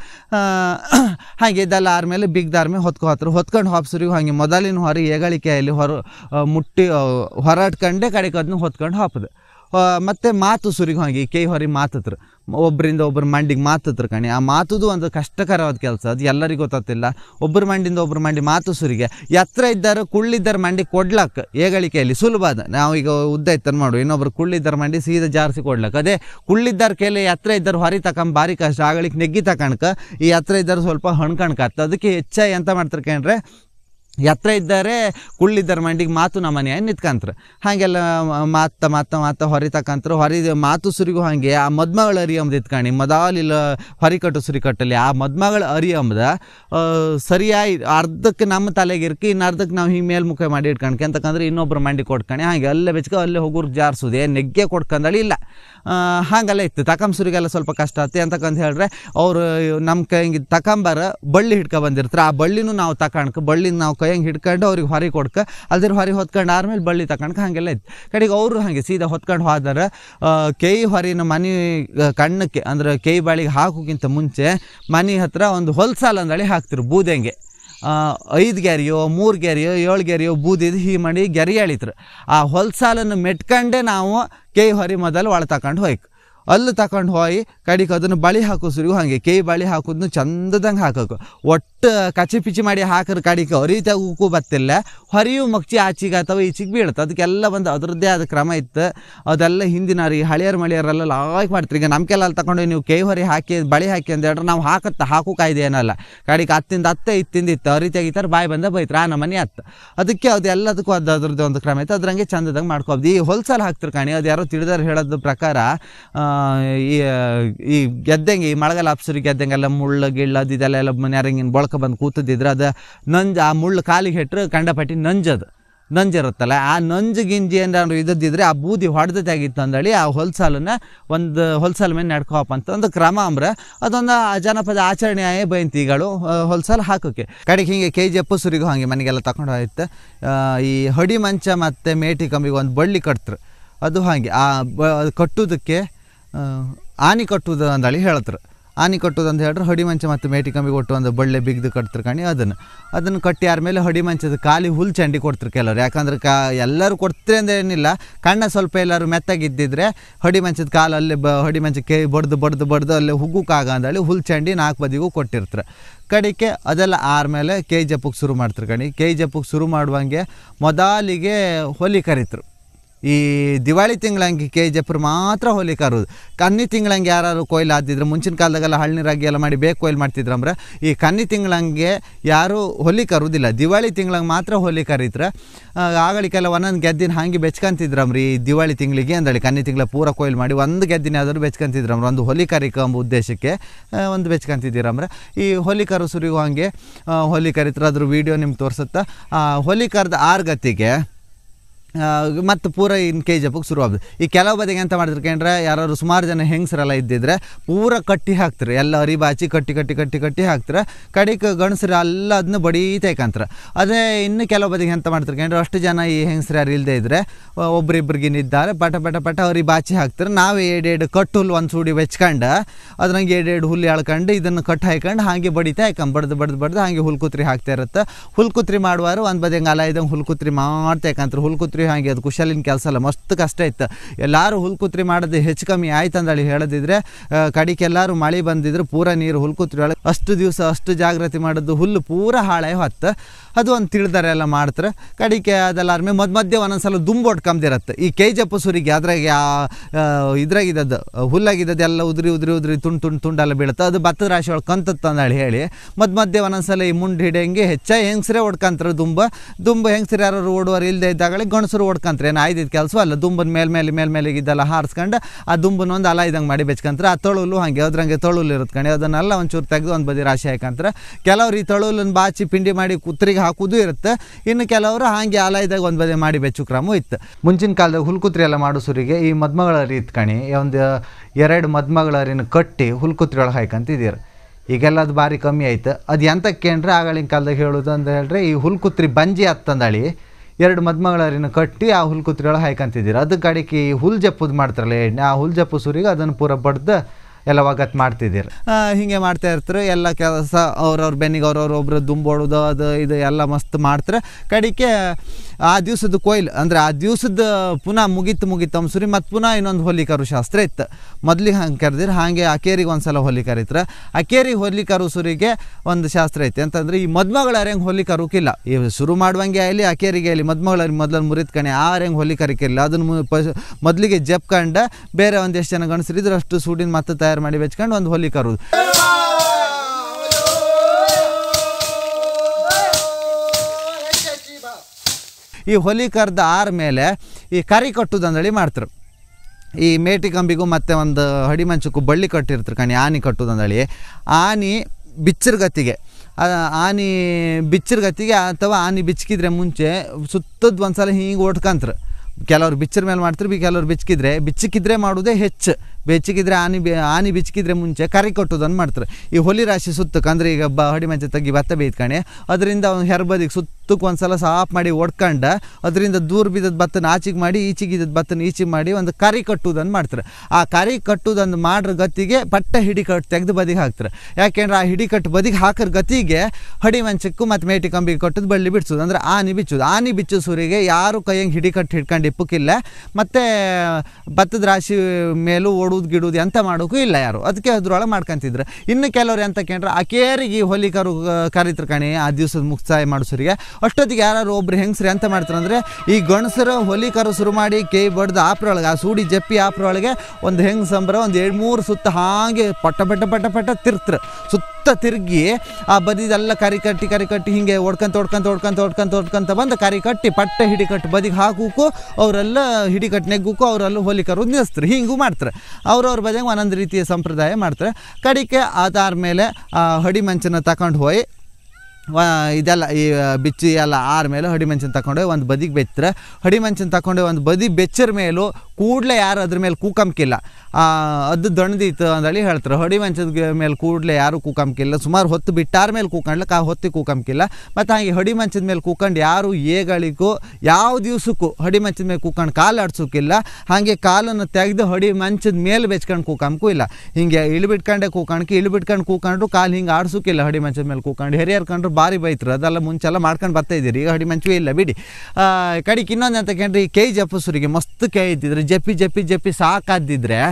ಹಾಗೆ ಇದೆಲ್ಲ ಆದ್ಮೇಲೆ ಬಿಗ್ದಾರ್ಮೆ ಹೊತ್ಕೊ ಹತ್ರು ಹೊತ್ಕೊಂಡು ಹಾಪ್ಸ್ರಿಗೂ ಹಾಗೆ ಮೊದಲಿನ ಹೊರ ಏಗಳಿಕೆಯಲ್ಲಿ ಹೊರ ಮುಟ್ಟಿ ಹೊರಟ್ಕಂಡೆ ಕಡೆಗೆ ಅದನ್ನ ಹೊತ್ಕೊಂಡು ಹಾಪದು ಮತ್ತು ಮಾತು ಸುರಿಗೆ ಹಾಗೆ ಕೈ ಹೊರಿ ಮಾತತ್ರು ಒಬ್ಬರಿಂದ ಒಬ್ಬರ ಮಂಡಿಗೆ ಮಾತತ್ರ ಕಣಿ ಆ ಮಾತುದು ಒಂದು ಕಷ್ಟಕರವಾದ ಕೆಲಸ ಅದು ಎಲ್ಲರಿಗೂ ಗೊತ್ತಿಲ್ಲ ಒಬ್ಬರ ಮಂಡಿಂದ ಒಬ್ಬರ ಮಂಡಿ ಮಾತು ಸುರಿಗೆ ಎತ್ತರ ಇದ್ದಾರೆ ಕುಳ್ಳಿದ್ದರ ಮಂಡಿ ಕೊಡ್ಲಕ್ಕ ಏಗಳಿಕೆಯಲ್ಲಿ ಸುಲಭ ನಾವು ಈಗ ಉದ್ದ ಇತ್ತನ ಮಾಡು ಇನ್ನೊಬ್ರು ಕುಳ್ಳಿದ್ದರ ಮಂಡಿ ಸೀದಾ ಜಾರಿಸಿ ಕೊಡ್ಲಕ್ಕ ಅದೇ ಕುಳ್ಳಿದ್ದಾರ ಕೆಲೆ ಎತ್ತರ ಇದ್ದಾರೆ ಹೊರಿ ತಕೊಂಡ್ ಭಾರಿ ಕಷ್ಟ ಆಗಳಿಗೆ ನೆಗ್ಗಿ ತಕಣಕ ಈ ಎತ್ತರ ಇದ್ದಾರೆ ಸ್ವಲ್ಪ ಹೊಣ್ಕಣ್ಕ ಅದಕ್ಕೆ ಹೆಚ್ಚಾಗಿ ಎಂತ ಮಾಡ್ತಾರೆ ಕಣ್ರೆ ಎತ್ತರ ಇದ್ದಾರೆ ಕುಳ್ಳಿದ್ದಾರೆ ಮಂಡಿಗೆ ಮಾತು ನಮ್ಮ ಮನೆ ನಿಂತ್ಕಂತ್ರ ಹಾಗೆಲ್ಲ ಮಾತ ಮಾತ ಮಾತ ಹೊರಿತಕ್ಕಂತ್ರ ಹೊರಿ ಮಾತು ಸುರಿಗೂ ಹಾಗೆ ಆ ಮದ್ಮಗಳ ಅರಿ ಇತ್ಕಣಿ ಮೊದಲಿಲ್ಲ ಹೊರಿ ಕಟ್ಟು ಸುರಿ ಕಟ್ಟಲಿ ಆ ಮದ್ಮಗಳ ಅರಿ ಅಂಬ್ದ ಸರಿಯಾಗಿ ಅರ್ಧಕ್ಕೆ ನಮ್ಮ ತಲೆಗೆ ಇರ್ಕಿ ಇನ್ನು ಅರ್ಧಕ್ಕೆ ನಾವು ಹಿಂಗೆ ಮೇಲ್ಮುಖ ಮುಖ ಮಾಡಿ ಇಟ್ಕಣ್ಕೆ ಅಂತಕ್ಕಂದ್ರೆ ಇನ್ನೊಬ್ರು ಮಂಡಿ ಕೊಡ್ಕಣಿ ಹಾಗೆ ಅಲ್ಲೇ ಬೆಚ್ಕ ಅಲ್ಲೇ ಹೋಗೋರು ಜಾರಿಸೋದು ಏನು ನೆಗ್ಗೆ ಕೊಡ್ಕಂದಳಿ ಇಲ್ಲ ಹಾಗೆಲ್ಲ ಇತ್ತು ತಕಂಬಸರಿಗೆಲ್ಲ ಸ್ವಲ್ಪ ಕಷ್ಟ ಆಯ್ತು ಅಂತಕ್ಕಂತ ಹೇಳಿದ್ರೆ ಅವರು ನಮ್ಮ ಕೈಯ್ಯಂಗೆ ತಕಂಬರ ಬಳ್ಳಿ ಹಿಡ್ಕೊ ಬಂದಿರ್ತಾರೆ ಆ ಬಳ್ಳಿನೂ ನಾವು ತಕೊಂಡ್ಕ ಬಳ್ಳಿನ ನಾವು ಕೈಯಂಗೆ ಹಿಡ್ಕೊಂಡು ಅವ್ರಿಗೆ ಹೊರಗೆ ಕೊಡ್ಕ ಅಲ್ದಿರ ಹೊರಗೆ ಹೊತ್ಕೊಂಡು ಆರ್ಮೇಲೆ ಬಳ್ಳಿ ತಕೊಂಡ್ಕ ಹಾಗೆಲ್ಲ ಇತ್ತು ಕಡೆಗೆ ಅವರು ಹಾಗೆ ಸೀದಾ ಹೊತ್ಕೊಂಡು ಹೋದರೆ ಕೈ ಹೊರಿನ ಮನೆ ಕಣ್ಣಕ್ಕೆ ಅಂದ್ರೆ ಕೈ ಬಾಳಿಗೆ ಹಾಕೋಕ್ಕಿಂತ ಮುಂಚೆ ಮನೆ ಹತ್ರ ಒಂದು ಹೊಲ್ಸಾಲ್ ಅಂದಳಿ ಹಾಕ್ತಿರು ಬೂದೆಂಗೆ ಐದು ಗ್ಯಾರಿಯೋ ಮೂರು ಗೆರೆಯೋ ಏಳು ಗೆರೆಯೋ ಬೂದಿದ್ದು ಹೀ ಮಾಡಿ ಗೆರೆ ಎಳಿತ್ರು ಆ ಹೊಲ್ಸಾಲನ್ನು ಮೆಟ್ಕಂಡೆ ನಾವು ಕೈ ಹೊರಿ ಮೊದಲು ಒಳ ತಕೊಂಡು ಹೋಯ್ಕು ಅಲ್ಲಿ ತಗೊಂಡು ಹೋಗಿ ಕಡೆಗೆ ಅದನ್ನು ಬಳಿ ಹಾಕೋಸ್ರಿಗೂ ಹಾಗೆ ಕೈ ಬಳಿ ಹಾಕೋದನ್ನು ಚಂದದಂಗೆ ಹಾಕೋಕು ಒಟ್ಟು ಕಚ್ಚಿ ಪಿಚಿ ಮಾಡಿ ಹಾಕಿದ್ರೆ ಕಡೆಗೆ ಉಕ್ಕು ಬತ್ತಿಲ್ಲ ಹೊರಿಯು ಮಗ್ಚಿ ಆಚೆಗೆ ಅಥವಾ ಈಚೆಗೆ ಬೀಳುತ್ತೆ ಅದಕ್ಕೆಲ್ಲ ಒಂದು ಅದರದ್ದೇ ಆದ ಕ್ರಮ ಇತ್ತು ಅದೆಲ್ಲ ಹಿಂದಿನವ್ರಿಗೆ ಹಳೆಯರ ಮಳೆಯರೆಲ್ಲ ಲಾಯ್ಕ್ ಮಾಡ್ತಾರೆ ಈಗ ನಮ್ಮ ಕೆಲ ತಗೊಂಡು ನೀವು ಕೈ ಹೊರಿ ಹಾಕಿ ಬಳಿ ಹಾಕಿ ಅಂತ ಹೇಳ್ರೆ ನಾವು ಹಾಕುತ್ತ ಹಾಕು ಕಾಯ್ದೆ ಏನಲ್ಲ ಕಡೆಗೆ ಅತ್ತಿಂದ ಅತ್ತೆ ಇತ್ತಿಂದ ಇತ್ತು ಅವ್ರ ರೀತಿಯಾಗಿತ್ತಾರೆ ಬಾಯಿ ಬಂದ ಬೈತಾರೆ ಆ ನಮ್ಮನೆ ಅತ್ತ ಅದಕ್ಕೆ ಅದು ಎಲ್ಲದಕ್ಕೂ ಅದು ಅದ್ರದ್ದು ಒಂದು ಕ್ರಮ ಇತ್ತು ಅದ್ರಂಗೆ ಚಂದದಂಗೆ ಮಾಡ್ಕೊಬೋದು ಈ ಹೊಲ್ಸಲ್ಲಿ ಹಾಕ್ತಾರೆ ಕಾಣಿ ಅದು ಯಾರೋ ತಿಳಿದಾರೆ ಹೇಳೋದು ಪ್ರಕಾರ ಈ ಈ ಗೆದ್ದಂಗೆ ಈ ಮಳೆಗಾಲ ಅಪ್ಸರಿ ಗೆದ್ದಂಗೆಲ್ಲ ಮುಳ್ಳು ಅದು ಇದೆಲ್ಲ ಎಲ್ಲ ಮನೆಯಾರಂಗಿನ ಬೊಳ್ಕ ಬಂದು ಕೂತದಿದ್ರೆ ಅದು ನಂಜ ಆ ಮುಳ್ಳು ಕಾಲಿಗೆ ಇಟ್ಟರೆ ಕಂಡಪಟ್ಟಿ ನಂಜದು ನಂಜಿರುತ್ತಲ್ಲ ಆ ನಂಜು ಗಿಂಜಿ ಏನಾದ್ರು ಇದ್ದಿದ್ರೆ ಆ ಬೂದಿ ಹೊಡೆದಾಗಿತ್ತು ಅಂದೇಳಿ ಆ ಹೊಲ್ಸಾಲನ್ನ ಒಂದು ಹೊಲ್ಸಾಲ ಮೇಲೆ ನಡ್ಕೋಪ್ಪ ಅಂತ ಒಂದು ಕ್ರಮ ಅಂದ್ರೆ ಅದೊಂದು ಜನಪದ ಆಯೇ ಬಯಂತಿಗಳು ಹೊಲ್ಸಾಲ ಹಾಕೋಕೆ ಕಡೆಗೆ ಹಿಂಗೆ ಕೆ ಜಿ ಸುರಿಗೂ ಹಾಗೆ ಮನೆಗೆಲ್ಲ ತಗೊಂಡು ಹೋಯ್ತು ಈ ಹೊಡಿ ಮಂಚ ಮತ್ತು ಮೇಟಿ ಕಂಬಿಗೆ ಒಂದು ಬಳ್ಳಿ ಕಟ್ತರು ಅದು ಹಾಗೆ ಆ ಬ ಕಟ್ಟೋದಕ್ಕೆ ಆನಿ ಕಟ್ಟುವುದು ಅಂದಳಿ ಹೇಳ್ತಾರೆ ಆನಿ ಕಟ್ಟುವುದು ಅಂತ ಹೇಳಿದ್ರೆ ಹಡಿ ಮಂಚ ಮತ್ತು ಮೇಟಿ ಕಂಬಿ ಕೊಟ್ಟು ಒಂದು ಬಳ್ಳೆ ಬಿಗ್ದು ಕಟ್ತಾರೆ ಕಣಿ ಅದನ್ನು ಅದನ್ನು ಕಟ್ಟಿ ಆದಮೇಲೆ ಹಡಿ ಮಂಚದ ಖಾಲಿ ಹುಲ್ ಚಂಡಿ ಕೊಡ್ತಾರೆ ಕೆಲವರು ಯಾಕಂದ್ರೆ ಕಾ ಎಲ್ಲರೂ ಕೊಡ್ತಾರೆ ಅಂದರೆ ಏನಿಲ್ಲ ಕಣ್ಣ ಸ್ವಲ್ಪ ಎಲ್ಲರೂ ಮೆತ್ತಗಿದ್ದಿದ್ರೆ ಹಡಿ ಮಂಚದ ಕಾಲು ಅಲ್ಲೇ ಬ ಹಡಿ ಮಂಚ ಕೇ ಬಡ್ದು ಬಡ್ದು ಬಡ್ದು ಅಲ್ಲೇ ಹುಗ್ಗುಕ್ಕಾಗ ಅಂದಳಿ ಹುಲ್ ಚಂಡಿ ನಾಲ್ಕು ಬದಿಗೂ ಕೊಟ್ಟಿರ್ತಾರೆ ಕಡಿಕೆ ಅದೆಲ್ಲ ಆದಮೇಲೆ ಕೆ ಜಪ್ಪಕ್ಕೆ ಶುರು ಮಾಡ್ತಾರೆ ಕಣಿ ಕೆ ಜಪ್ಪಕ್ಕೆ ಶುರು ಮಾಡುವಂಗೆ ಮೊದಲಿಗೆ ಹೊಲಿ ಕರೀತರು ಈ ದಿವಾಳಿ ತಿಂಗಳಂಗೆ ಕೆ ಜಿ ಮಾತ್ರ ಹೋಲಿ ಆರೋದು ಕನ್ನಿ ತಿಂಗಳಂಗೆ ಯಾರು ಕೊಯ್ಲು ಆದಿದ್ರು ಮುಂಚಿನ ಕಾಲದಾಗೆಲ್ಲ ಹಳ್ಳಿನ ರಾಗಿ ಎಲ್ಲ ಮಾಡಿ ಬೇಗ ಕೊಯ್ಲು ಮಾಡ್ತಿದ್ರಂದ್ರೆ ಈ ಕನ್ನಿ ತಿಂಗಳಂಗೆ ಯಾರೂ ಹೋಲಿ ಕರೋದಿಲ್ಲ ದಿವಾಳಿ ತಿಂಗಳಂಗೆ ಮಾತ್ರ ಹೋಲಿಕೆ ಅರಿತ್ರ ಆಗಳಿಕೆಲ್ಲ ಒಂದೊಂದು ಗೆದ್ದಿನ ಹಾಗೆ ಬೆಚ್ಕೊಂತಿದ್ರಮ್ರಿ ಈ ದಿವಾಳಿ ತಿಂಗಳಿಗೆ ಅಂದಳಿ ಕನ್ನಿ ತಿಂಗಳ ಪೂರ ಕೊಯ್ಲು ಮಾಡಿ ಒಂದು ಗೆದ್ದಿನ ಬೆಚ್ಕಂತಿದ್ರು ಅಂದ್ರೆ ಒಂದು ಹೋಲಿಕರಿಕೆ ಎಂಬ ಉದ್ದೇಶಕ್ಕೆ ಒಂದು ಬೆಚ್ಕೊಂತಿದ್ದೀರಮ್ರೆ ಈ ಹೋಲಿಕರು ಸುರಿಯುವ ಹಾಗೆ ಕರಿತ್ರೆ ಅದ್ರ ವೀಡಿಯೋ ನಿಮ್ಗೆ ತೋರಿಸುತ್ತಾ ಹೊಲಿಕರದ ಆರ್ಗತಿಗೆ ಮತ್ತು ಪೂರ ಇನ್ ಕೆ ಜಿ ಎಫ್ಗೆ ಶುರು ಆಗ್ಬೋದು ಈ ಕೆಲವು ಬದಿಗೆ ಎಂತ ಕೇಂದ್ರೆ ಯಾರು ಸುಮಾರು ಜನ ಹೆಂಗಸರೆಲ್ಲ ಇದ್ದಿದ್ರೆ ಪೂರ ಕಟ್ಟಿ ಹಾಕ್ತಾರೆ ಎಲ್ಲ ಅರಿ ಬಾಚಿ ಕಟ್ಟಿ ಕಟ್ಟಿ ಕಟ್ಟಿ ಕಟ್ಟಿ ಹಾಕ್ತಾರೆ ಕಡಿಗೆ ಗಣಸರು ಎಲ್ಲ ಅದನ್ನ ಬಡೀತೇಕಂತಾರೆ ಅದೇ ಇನ್ನು ಕೆಲವು ಬದಿಗೆ ಎಂತ ಕೇಂದ್ರೆ ಅಷ್ಟು ಜನ ಈ ಹೆಂಗಸ್ರು ಯಾರು ಇಲ್ಲದೆ ಇದ್ದರೆ ಒಬ್ರಿಬ್ರಿಗೆ ಪಟ ಪಟ ಪಟ ಅವ್ರಿಗೆ ಬಾಚಿ ಹಾಕ್ತಾರೆ ನಾವು ಎರಡು ಕಟ್ಟು ಹುಲ್ಲು ಒಂದು ಸೂಡಿ ಬೆಚ್ಕೊಂಡು ಅದ್ರಂಗೆ ಎರಡು ಹುಲ್ಲು ಎಳ್ಕೊಂಡು ಇದನ್ನು ಕಟ್ಟು ಹಾಯ್ಕೊಂಡು ಹಾಗೆ ಬಡಿತಾ ಬಡ್ದು ಬಡ್ದು ಬಡ್ದು ಹಾಗೆ ಹುಲ್ಕುತ್ರಿ ಹಾಕ್ತಾ ಇರುತ್ತೆ ಹುಲ್ಕುತ್ರಿ ಮಾಡುವಾರು ಒಂದು ಬದಿ ಹಂಗೆ ಅಲ ಇದಂಗೆ ಹುಲ್ಕುತ್ರಿ ಮಾಡ್ತೇಕಂತಾರೆ ಹುಲ್ಕುತ್ರಿ ಕೂತ್ರಿ ಹಾಗೆ ಅದು ಕುಶಾಲಿನ ಕೆಲಸ ಅಲ್ಲ ಮಸ್ತ್ ಕಷ್ಟ ಇತ್ತು ಎಲ್ಲರೂ ಹುಲ್ಕುತ್ರಿ ಮಾಡೋದು ಹೆಚ್ಚು ಕಮ್ಮಿ ಆಯ್ತು ಅಂದಳಿ ಹೇಳದಿದ್ರೆ ಕಡಿಕೆಲ್ಲರೂ ಮಳೆ ಬಂದಿದ್ರು ಪೂರ ನೀರು ಹುಲ್ಕುತ್ರಿ ಒಳಗೆ ಅಷ್ಟು ದಿವಸ ಅಷ್ಟು ಜಾಗೃತಿ ಮಾಡೋದು ಹುಲ್ಲು ಪೂರ ಹಾಳೆ ಹೊತ್ತು ಅದು ಒಂದು ತಿಳಿದಾರೆ ಎಲ್ಲ ಮಾಡ್ತಾರೆ ಕಡಿಕೆ ಅದೆಲ್ಲ ಆದ್ಮೇಲೆ ಮಧ್ಯ ಮಧ್ಯೆ ಒಂದೊಂದ್ಸಲ ದುಂಬು ಹೊಟ್ಕಂಬಿರುತ್ತೆ ಈ ಕೆ ಜಿ ಅದ್ರಾಗೆ ಅದ್ರಾಗ ಇದ್ರಾಗಿದ್ದದ್ದು ಹುಲ್ಲಾಗಿದ್ದದ್ದು ಎಲ್ಲ ಉದುರಿ ಉದುರಿ ಉದುರಿ ತುಂಡು ತುಂಡು ತುಂಡೆಲ್ಲ ಬೀಳುತ್ತೆ ಅದು ಭತ್ತದ ರಾಶಿ ಒಳಗೆ ಕಂತತ್ತಂದೇಳಿ ಹೇಳಿ ಮಧ್ಯ ಮಧ್ಯೆ ಒಂದೊಂದ್ಸಲ ಈ ಮುಂಡು ಹಿಡಿಯಂಗೆ ಹೆಚ್ಚಾಗಿ ಹೆಂಗ್ಸ್ರೆ ಹೊಡ್ಕಂತಾರೆ ದುಂಬ ದುಂಬ ಹೆಂಗಸ್ರು ಯಾರು ಓಡುವರು ಇಲ್ಲದೆ ಇದ್ದಾಗಲೇ ಗಣಸರು ಹೊಡ್ಕಂತಾರೆ ಏನು ಆಯ್ದಿದ್ದ ಕೆಲಸ ಅಲ್ಲ ದುಂಬನ ಮೇಲ್ಮೇಲೆ ಮೇಲೆ ಇದ್ದಲ್ಲ ಹಾರಿಸ್ಕೊಂಡು ಆ ದುಂಬನ ಒಂದು ಅಲ ಇದಂಗೆ ಮಾಡಿ ಬೆಚ್ಕಂತಾರೆ ಆ ಹಂಗೆ ಹಾಗೆ ಅದ್ರಂಗೆ ತೊಳುಲು ಕಣೆ ಅದನ್ನೆಲ್ಲ ಒಂಚೂರು ತೆಗೆದು ಒಂದು ಬದಿ ರಾಶಿ ಹಾಕಂತಾರೆ ಕೆಲವ್ರು ಈ ತೊಳಲನ್ನು ಬಾಚಿ ಪಿಂಡಿ ಮಾಡಿ ಕುತ್ತರಿಗೆ ಮೈಗೆ ಹಾಕೋದು ಇರುತ್ತೆ ಇನ್ನು ಕೆಲವರು ಹಾಗೆ ಆಲಯದಾಗ ಒಂದು ಬದಿ ಮಾಡಿ ಬೆಚ್ಚು ಕ್ರಮ ಇತ್ತು ಮುಂಚಿನ ಕಾಲದಾಗ ಹುಲ್ಕುತ್ರಿ ಎಲ್ಲ ಮಾಡಿಸೋರಿಗೆ ಈ ಮದ್ಮಗಳ ರೀತಿ ಒಂದು ಎರಡು ಮದ್ಮಗಳರಿನ ಕಟ್ಟಿ ಹುಲ್ಕುತ್ರಿ ಒಳಗೆ ಹಾಯ್ಕಂತಿದ್ದೀರ ಈಗೆಲ್ಲ ಅದು ಭಾರಿ ಕಮ್ಮಿ ಆಯ್ತು ಅದು ಎಂತಕ್ಕೇನ್ರಿ ಆಗಳಿನ ಕಾಲದಾಗ ಹೇಳೋದು ಅಂತ ಹೇಳ್ರಿ ಈ ಹುಲ್ಕುತ್ರಿ ಬಂಜಿ ಹತ್ತಂದಳಿ ಎರಡು ಮದ್ಮಗಳರಿನ ಕಟ್ಟಿ ಆ ಹುಲ್ಕುತ್ರಿ ಒಳಗೆ ಹಾಯ್ಕಂತಿದ್ದೀರ ಅದಕ್ಕೆ ಕಡೆಗೆ ಈ ಹುಲ್ ಜಪ್ಪುದು ಮಾಡ್ತಾರಲ್ಲ ಎಣ್ಣೆ ಆ ಹುಲ್ ಜಪ್ಪು ಸುರಿಗೆ ಅದನ್ನು ಪೂರ ಬಡ್ದು ಎಲ್ಲ ಒಗತ್ ಮಾಡ್ತಿದ್ದೀರ ಹೀಗೆ ಮಾಡ್ತಾ ಇರ್ತಾರೆ ಎಲ್ಲ ಕೆಲಸ ಅವ್ರವ್ರ ಬೆನ್ನಿಗೆ ಅವ್ರವ್ರ ಒಬ್ರು ದುಂಬೋಡೋದು ಅದು ಇದು ಎಲ್ಲ ಮಸ್ತ್ ಮಾಡ್ತಾರೆ ಕಡಿಕೆ ಆ ದಿವಸದ ಕೊಯ್ಲು ಅಂದ್ರೆ ಆ ದಿವಸದ ಪುನಃ ಮುಗಿತು ಮುಗಿತು ಅಂಸುರಿ ಮತ್ತು ಪುನಃ ಇನ್ನೊಂದು ಹೋಲಿಕರು ಶಾಸ್ತ್ರ ಇತ್ತು ಮೊದಲಿಗೆ ಹಂಗೆ ಕರೆದಿರ ಹಾಗೆ ಅಕೇರಿಗೆ ಒಂದು ಸಲ ಹೊಲಿ ಕರೀತಾರೆ ಅಕೇರಿಗೆ ಹೋಲಿಕರು ಸುರಿಗೆ ಒಂದು ಶಾಸ್ತ್ರ ಐತೆ ಅಂತಂದ್ರೆ ಈ ಮದ್ಮಗಳ ಅರೆಂಗೆ ಹೊಲಿ ಈ ಶುರು ಮಾಡುವಂಗೆ ಆಗಲಿ ಅಕೇರಿಗೆ ಆಗಲಿ ಮದ್ಮಗಳ ಮೊದಲನ್ನು ಮುರಿದ ಕಣೆ ಆ ಅರೆಂಗೆ ಹೊಲಿ ಅದನ್ನು ಮೊದಲಿಗೆ ಜಪ್ಕಂಡು ಬೇರೆ ಒಂದೆಷ್ಟು ಜನ ಗಣಸರಿದ್ರೆ ಅಷ್ಟು ಸೂಡಿನ ಮತ್ತೆ ತಯಾರು ಮಾಡಿ ಬೆಚ್ಕೊಂಡು ಒಂದು ಹೋಲಿಕರು ಈ ಹೊಲಿ ಕರೆದ ಮೇಲೆ ಈ ಕರಿ ಕಟ್ಟುದಂದೇಳಿ ಮಾಡ್ತಾರೆ ಈ ಮೇಟಿ ಕಂಬಿಗೂ ಮತ್ತು ಒಂದು ಹಡಿಮಂಚಕ್ಕೂ ಬಳ್ಳಿ ಕಟ್ಟಿರ್ತಾರೆ ಕಣಿ ಆನೆ ಕಟ್ಟುದಂದೇಳಿ ಬಿಚ್ಚರ ಆನೆ ಬಿಚ್ಚರ್ಗತಿಗೆ ಆನೆ ಬಿಚ್ಚರ್ಗತಿಗೆ ಅಥವಾ ಆನೆ ಬಿಚ್ಚಿಕಿದ್ರೆ ಮುಂಚೆ ಸುತ್ತದ ಒಂದು ಸಲ ಹಿಂಗೆ ಓಡ್ಕಂತಾರೆ ಕೆಲವ್ರು ಬಿಚ್ಚರ ಮೇಲೆ ಮಾಡ್ತಾರೆ ಬಿ ಕೆಲವ್ರು ಬಿಚ್ಚಿಕಿದ್ರೆ ಬಿಚ್ಚಿಕಿದ್ರೆ ಮಾಡೋದೇ ಹೆಚ್ಚು ಬೆಚ್ಚಗಿದ್ರೆ ಆನಿ ಬಿ ಆನಿ ಬಿಚ್ಕಿದ್ರೆ ಮುಂಚೆ ಕರಿ ಕೊಟ್ಟೋದನ್ನು ಮಾಡ್ತಾರೆ ಈ ಹೊಲಿ ರಾಶಿ ಸುತ್ತಕ್ಕೆ ಅಂದರೆ ಈಗ ಬ ಹೊಡಿ ಮಂಚೆ ತಗ್ಗಿ ಭತ್ತ ಬೇಯ್ದ್ಕಾಣೆ ಅದರಿಂದ ಅವ್ನು ಹೆರ್ಬದಿಗೆ ಸುತ್ತಕ್ಕೆ ಒಂದು ಸಲ ಸಾಫ್ ಮಾಡಿ ಒಡ್ಕಂಡ ಅದರಿಂದ ದೂರ ಬಿದ್ದದ ಭತ್ತನ ಆಚೆಗೆ ಮಾಡಿ ಈಚೆಗಿದ್ದ ಭತ್ತನ ಈಚೆಗೆ ಮಾಡಿ ಒಂದು ಕರಿ ಕಟ್ಟುವುದನ್ನು ಮಾಡ್ತಾರೆ ಆ ಕರಿ ಕಟ್ಟುವುದನ್ನು ಮಾಡ್ರ ಗತಿಗೆ ಪಟ್ಟ ಹಿಡಿ ಕಟ್ಟು ತೆಗೆದು ಬದಿಗೆ ಹಾಕ್ತಾರೆ ಯಾಕೆಂದ್ರೆ ಆ ಹಿಡಿ ಕಟ್ಟು ಬದಿಗೆ ಹಾಕೋ ಗತಿಗೆ ಹಡಿ ಮಂಚಕ್ಕೂ ಮತ್ತು ಮೇಟಿ ಕಂಬಿಗೆ ಕಟ್ಟೋದು ಬಳ್ಳಿ ಬಿಡ್ಸೋದು ಅಂದರೆ ಆನಿ ಬಿಚ್ಚೋದು ಆನಿ ಬಿಚ್ಚು ಸೂರಿಗೆ ಯಾರು ಕೈಯಂಗೆ ಹಿಡಿ ಕಟ್ಟು ಹಿಡ್ಕೊಂಡು ಇಪ್ಪಕ್ಕಿಲ್ಲ ಮತ್ತು ಭತ್ತದ ರಾಶಿ ಮೇಲೂ ಗಿಡುದು ಗಿಡೋದು ಎಂತ ಮಾಡೋಕ್ಕೂ ಇಲ್ಲ ಯಾರು ಅದಕ್ಕೆ ಅದ್ರೊಳಗೆ ಮಾಡ್ಕೊಂತಿದ್ರು ಇನ್ನು ಕೆಲವ್ರು ಎಂತ ಕೇಳ್ರೆ ಆ ಕೇರಿಗೆ ಹೊಲಿಕರು ಕರೀತಾರೆ ಕಣಿ ಆ ದಿವಸದ ಮುಕ್ತಾಯ ಮಾಡಿಸೋರಿಗೆ ಅಷ್ಟೊತ್ತಿಗೆ ಯಾರು ಒಬ್ರು ಹೆಂಗಸ್ರು ಎಂತ ಮಾಡ್ತಾರೆ ಈ ಗಣಸರು ಹೊಲಿಕರು ಶುರು ಮಾಡಿ ಕೈ ಬಡ್ದು ಆಪ್ರೊಳಗೆ ಆ ಸೂಡಿ ಜಪ್ಪಿ ಆಪ್ರೊಳಗೆ ಒಂದು ಸಂಬ್ರ ಒಂದು ಎರಡು ಮೂರು ಸುತ್ತ ಹಾಗೆ ಪಟ್ಟ ಪಟ್ಟ ಪಟ್ಟ ಪಟ್ಟ ತಿರ್ತಾರೆ ಸುತ್ತ ಸುತ್ತ ತಿರುಗಿ ಆ ಬದಿದೆಲ್ಲ ಕರಿ ಕಟ್ಟಿ ಕರಿ ಕಟ್ಟಿ ಹಿಂಗೆ ಒಡ್ಕಂತ ಒಡ್ಕಂತ ಹೊಡ್ಕೊಂತ ಹೊಡ್ಕೊಂತ ಹೊಡ್ಕೊಂತ ಬಂದು ಕರಿ ಕಟ್ಟಿ ಹಿಡಿ ಹಿಡಿಕಟ್ಟು ಬದಿಗೆ ಹಾಕೋಕ್ಕೂ ಅವರೆಲ್ಲ ಹಿಡಿಕಟ್ಟು ನೆಗ್ಗುಕು ಅವರೆಲ್ಲ ಹೋಲಿಕರು ನಿಲ್ಲಿಸ್ತಾರೆ ಹಿಂಗೂ ಮಾಡ್ತಾರೆ ಅವ್ರವ್ರ ಬದಿಗೆ ಒಂದೊಂದು ರೀತಿಯ ಸಂಪ್ರದಾಯ ಮಾಡ್ತಾರೆ ಕಡಿಕೆ ಅದಾದ ಮೇಲೆ ಹಡಿ ಮಂಚನ ತಗೊಂಡು ಹೋಗಿ ಇದೆಲ್ಲ ಈ ಬಿಚ್ಚಿ ಎಲ್ಲ ಮೇಲೆ ಹಡಿ ಮಂಚನ ತಗೊಂಡು ಒಂದು ಬದಿಗೆ ಬೆಚ್ಚರೆ ಹಡಿ ಮಂಚನ ತಗೊಂಡು ಒಂದು ಬದಿ ಬೆಚ್ಚರ ಮೇಲೂ ಕೂಡಲೇ ಯಾರು ಅದ್ರ ಮೇಲೆ ಕೂಕಂಕಿಲ್ಲ ಅದು ದಣದಿತ್ತು ಅಂದೇಳಿ ಹೇಳ್ತಾರೆ ಹೊಡಿ ಮಂಚದ ಮೇಲೆ ಕೂಡಲೇ ಯಾರು ಕೂಕಂಕಿಲ್ಲ ಸುಮಾರು ಹೊತ್ತು ಬಿಟ್ಟಾರ ಮೇಲೆ ಕೂಕಂಡ್ಲಕ್ಕೆ ಕಾ ಹೊತ್ತಿ ಕೂಕಂಕಿಲ್ಲ ಮತ್ತು ಹಾಗೆ ಹೊಡಿ ಮಂಚದ ಮೇಲೆ ಕೂಕಂಡು ಯಾರು ಏಗಳಿಗೂ ಯಾವ ದಿವಸಕ್ಕೂ ಹೊಡಿ ಮಂಚದ ಮೇಲೆ ಕೂಕಂಡು ಕಾಲು ಆಡ್ಸೋಕ್ಕಿಲ್ಲ ಹಾಗೆ ಕಾಲನ್ನು ತೆಗೆದು ಹೊಡಿ ಮಂಚದ ಮೇಲೆ ಬೆಚ್ಕೊಂಡು ಕೂಕಂಕು ಇಲ್ಲ ಹಿಂಗೆ ಇಳಿಬಿಟ್ಕೊಂಡೆ ಕೂಕಂಡ್ಕಿ ಇಳಿಬಿಟ್ಕೊಂಡು ಕೂಕಂಡ್ರು ಕಾಲು ಹಿಂಗೆ ಆಡ್ಸೋಕ್ಕಿಲ್ಲ ಹೊಡಿ ಮಂಚದ ಮೇಲೆ ಕೂಕಂಡು ಹಿರಿಯರ್ ಕಂಡ್ರು ಭಾರಿ ಬೈತರು ಅದೆಲ್ಲ ಮುಂಚೆಲ್ಲ ಮಾಡ್ಕೊಂಡು ಬರ್ತಾ ಇದ್ದೀರಿ ಈಗ ಹೊಡಿ ಮಂಚವೇ ಇಲ್ಲ ಬಿಡಿ ಕಡೆಗೆ ಇನ್ನೊಂದು ಅಂತ ಕೇಳ್ರಿ ಕೆ ಜಿ ಸುರಿಗೆ ಮಸ್ತ್ ಕೈ ಇದ್ದಿದ್ರೆ ಜಪ್ಪಿ ಜಪ್ಪಿ ಜಪ್ಪಿ ಸಾಕಾದಿದ್ರೆ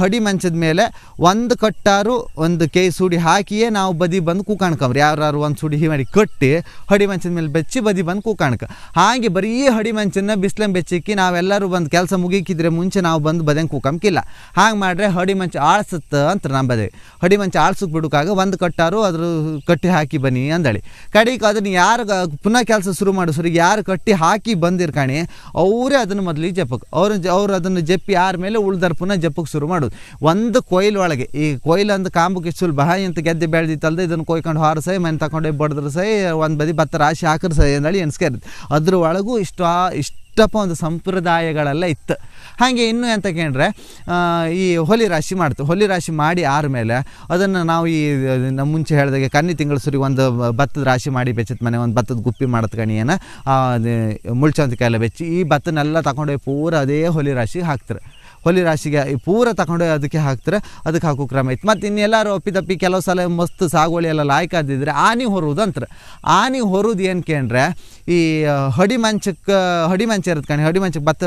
ಹಡಿ ಮಂಚದ ಮೇಲೆ ಒಂದು ಕಟ್ಟಾರು ಒಂದು ಕೈ ಸುಡಿ ಹಾಕಿಯೇ ನಾವು ಬದಿ ಬಂದು ಕೂಕಾಣ್ಕಂಬ್ರಿ ಯಾರು ಒಂದು ಸುಡಿ ಹೀ ಮಾಡಿ ಕಟ್ಟಿ ಹಡಿ ಮಂಚದ ಮೇಲೆ ಬೆಚ್ಚಿ ಬದಿ ಬಂದು ಕೂಕಾಣ್ಕ ಹಾಗೆ ಬರೀ ಹಡಿ ಮಂಚನ್ನ ಬಿಸ್ಲಂ ಬೆಚ್ಚಿಕ್ಕಿ ನಾವೆಲ್ಲರೂ ಬಂದು ಕೆಲಸ ಮುಗೀಕಿದ್ರೆ ಮುಂಚೆ ನಾವು ಬಂದು ಬದಂಗೆ ಕೂಕಂಕಿಲ್ಲ ಹಾಗೆ ಮಾಡ್ರೆ ಹಡಿ ಮಂಚ ಆಳ್ಸುತ್ತೆ ಅಂತ ನಮ್ಮ ಬದಿ ಹಡಿ ಮಂಚ ಆಳ್ಸಕ್ಕೆ ಬಿಡೋಕಾಗ ಒಂದು ಕಟ್ಟಾರು ಅದ್ರ ಕಟ್ಟಿ ಹಾಕಿ ಬನ್ನಿ ಅಂದಳಿ ಕಡೆಗೆ ಅದನ್ನು ಯಾರು ಪುನಃ ಕೆಲಸ ಶುರು ಮಾಡಿಸೋರಿಗೆ ಯಾರು ಕಟ್ಟಿ ಹಾಕಿ ಬಂದಿರ್ಕಾಣಿ ಅವರೇ ಅದನ್ನು ಮೊದಲಿಗೆ ಜಪಕ್ ಅವ್ರ ಅವ್ರು ಅದನ್ನು ಜಪ್ಪಿ ಯಾರ ಮೇಲೆ ಉಳ್ದಾರ ಪುನಃ ಜಪ್ಪಕ್ಕೆ ಶುರು ಮಾಡೋದು ಒಂದು ಕೊಯ್ಲು ಒಳಗೆ ಈ ಕೊಯ್ಲು ಕಾಂಬು ಕಿಚ್ಚುಲ್ ಬಹಾಯಿ ಅಂತ ಗೆದ್ದೆ ಬೆಳೆದಿತ್ತಲ್ದೆ ಇದನ್ನು ಕೊಯ್ಕೊಂಡು ಹೊರಸೈ ಸೈ ಮನೆ ತಗೊಂಡು ಬಡಿದ್ರೆ ಸೈ ಒಂದು ಬದಿ ಭತ್ತ ರಾಶಿ ಹಾಕಿದ್ರೆ ಸೈ ಅಂದೇಳಿ ಎನ್ಸ್ಕೇರಿದ್ದೆ ಅದ್ರ ಒಳಗೂ ಇಷ್ಟ ಇಷ್ಟಪ್ಪ ಒಂದು ಸಂಪ್ರದಾಯಗಳೆಲ್ಲ ಇತ್ತು ಹಾಗೆ ಇನ್ನೂ ಎಂತ ಕೇಳ್ರೆ ಈ ಹೊಲಿ ರಾಶಿ ಮಾಡ್ತು ಹೊಲಿ ರಾಶಿ ಮಾಡಿ ಆದಮೇಲೆ ಅದನ್ನು ನಾವು ಈ ನಮ್ಮ ಮುಂಚೆ ಹೇಳಿದಾಗೆ ಕನ್ನಿ ತಿಂಗಳು ಸುರಿ ಒಂದು ಭತ್ತದ ರಾಶಿ ಮಾಡಿ ಬೆಚ್ಚಿದ ಮನೆ ಒಂದು ಭತ್ತದ ಗುಪ್ಪಿ ಮಾಡೋದು ಕಣಿಯನ್ನು ಮುಳ್ಚಂತ ಬೆಚ್ಚಿ ಈ ಭತ್ತನೆಲ್ಲ ತಗೊಂಡೋಗಿ ಪೂರ ಅದೇ ಹೊಲಿ ರಾಶಿ ಹಾಕ್ತಾರೆ ಹೊಲಿ ರಾಶಿಗೆ ಪೂರ ತಗೊಂಡು ಅದಕ್ಕೆ ಹಾಕ್ತಾರೆ ಅದಕ್ಕೆ ಹಾಕೋ ಕ್ರಮ ಐತೆ ಮತ್ತು ಇನ್ನೆಲ್ಲರೂ ಒಪ್ಪಿದಪ್ಪಿ ಕೆಲವು ಸಲ ಮಸ್ತ್ ಸಾಗುವಳಿ ಎಲ್ಲ ಆದಿದ್ರೆ ಆನೆ ಹೊರೋದು ಅಂತಾರೆ ಆನೆ ಹೊರೋದು ಏನು ಕೇಳ್ರೆ ಈ ಹಡಿ ಮಂಚಕ್ಕೆ ಹಡಿ ಮಂಚ ಇರುತ್ತೆ ಕಣಿ ಹಡಿ ಮಂಚಕ್ಕೆ ಭತ್ತ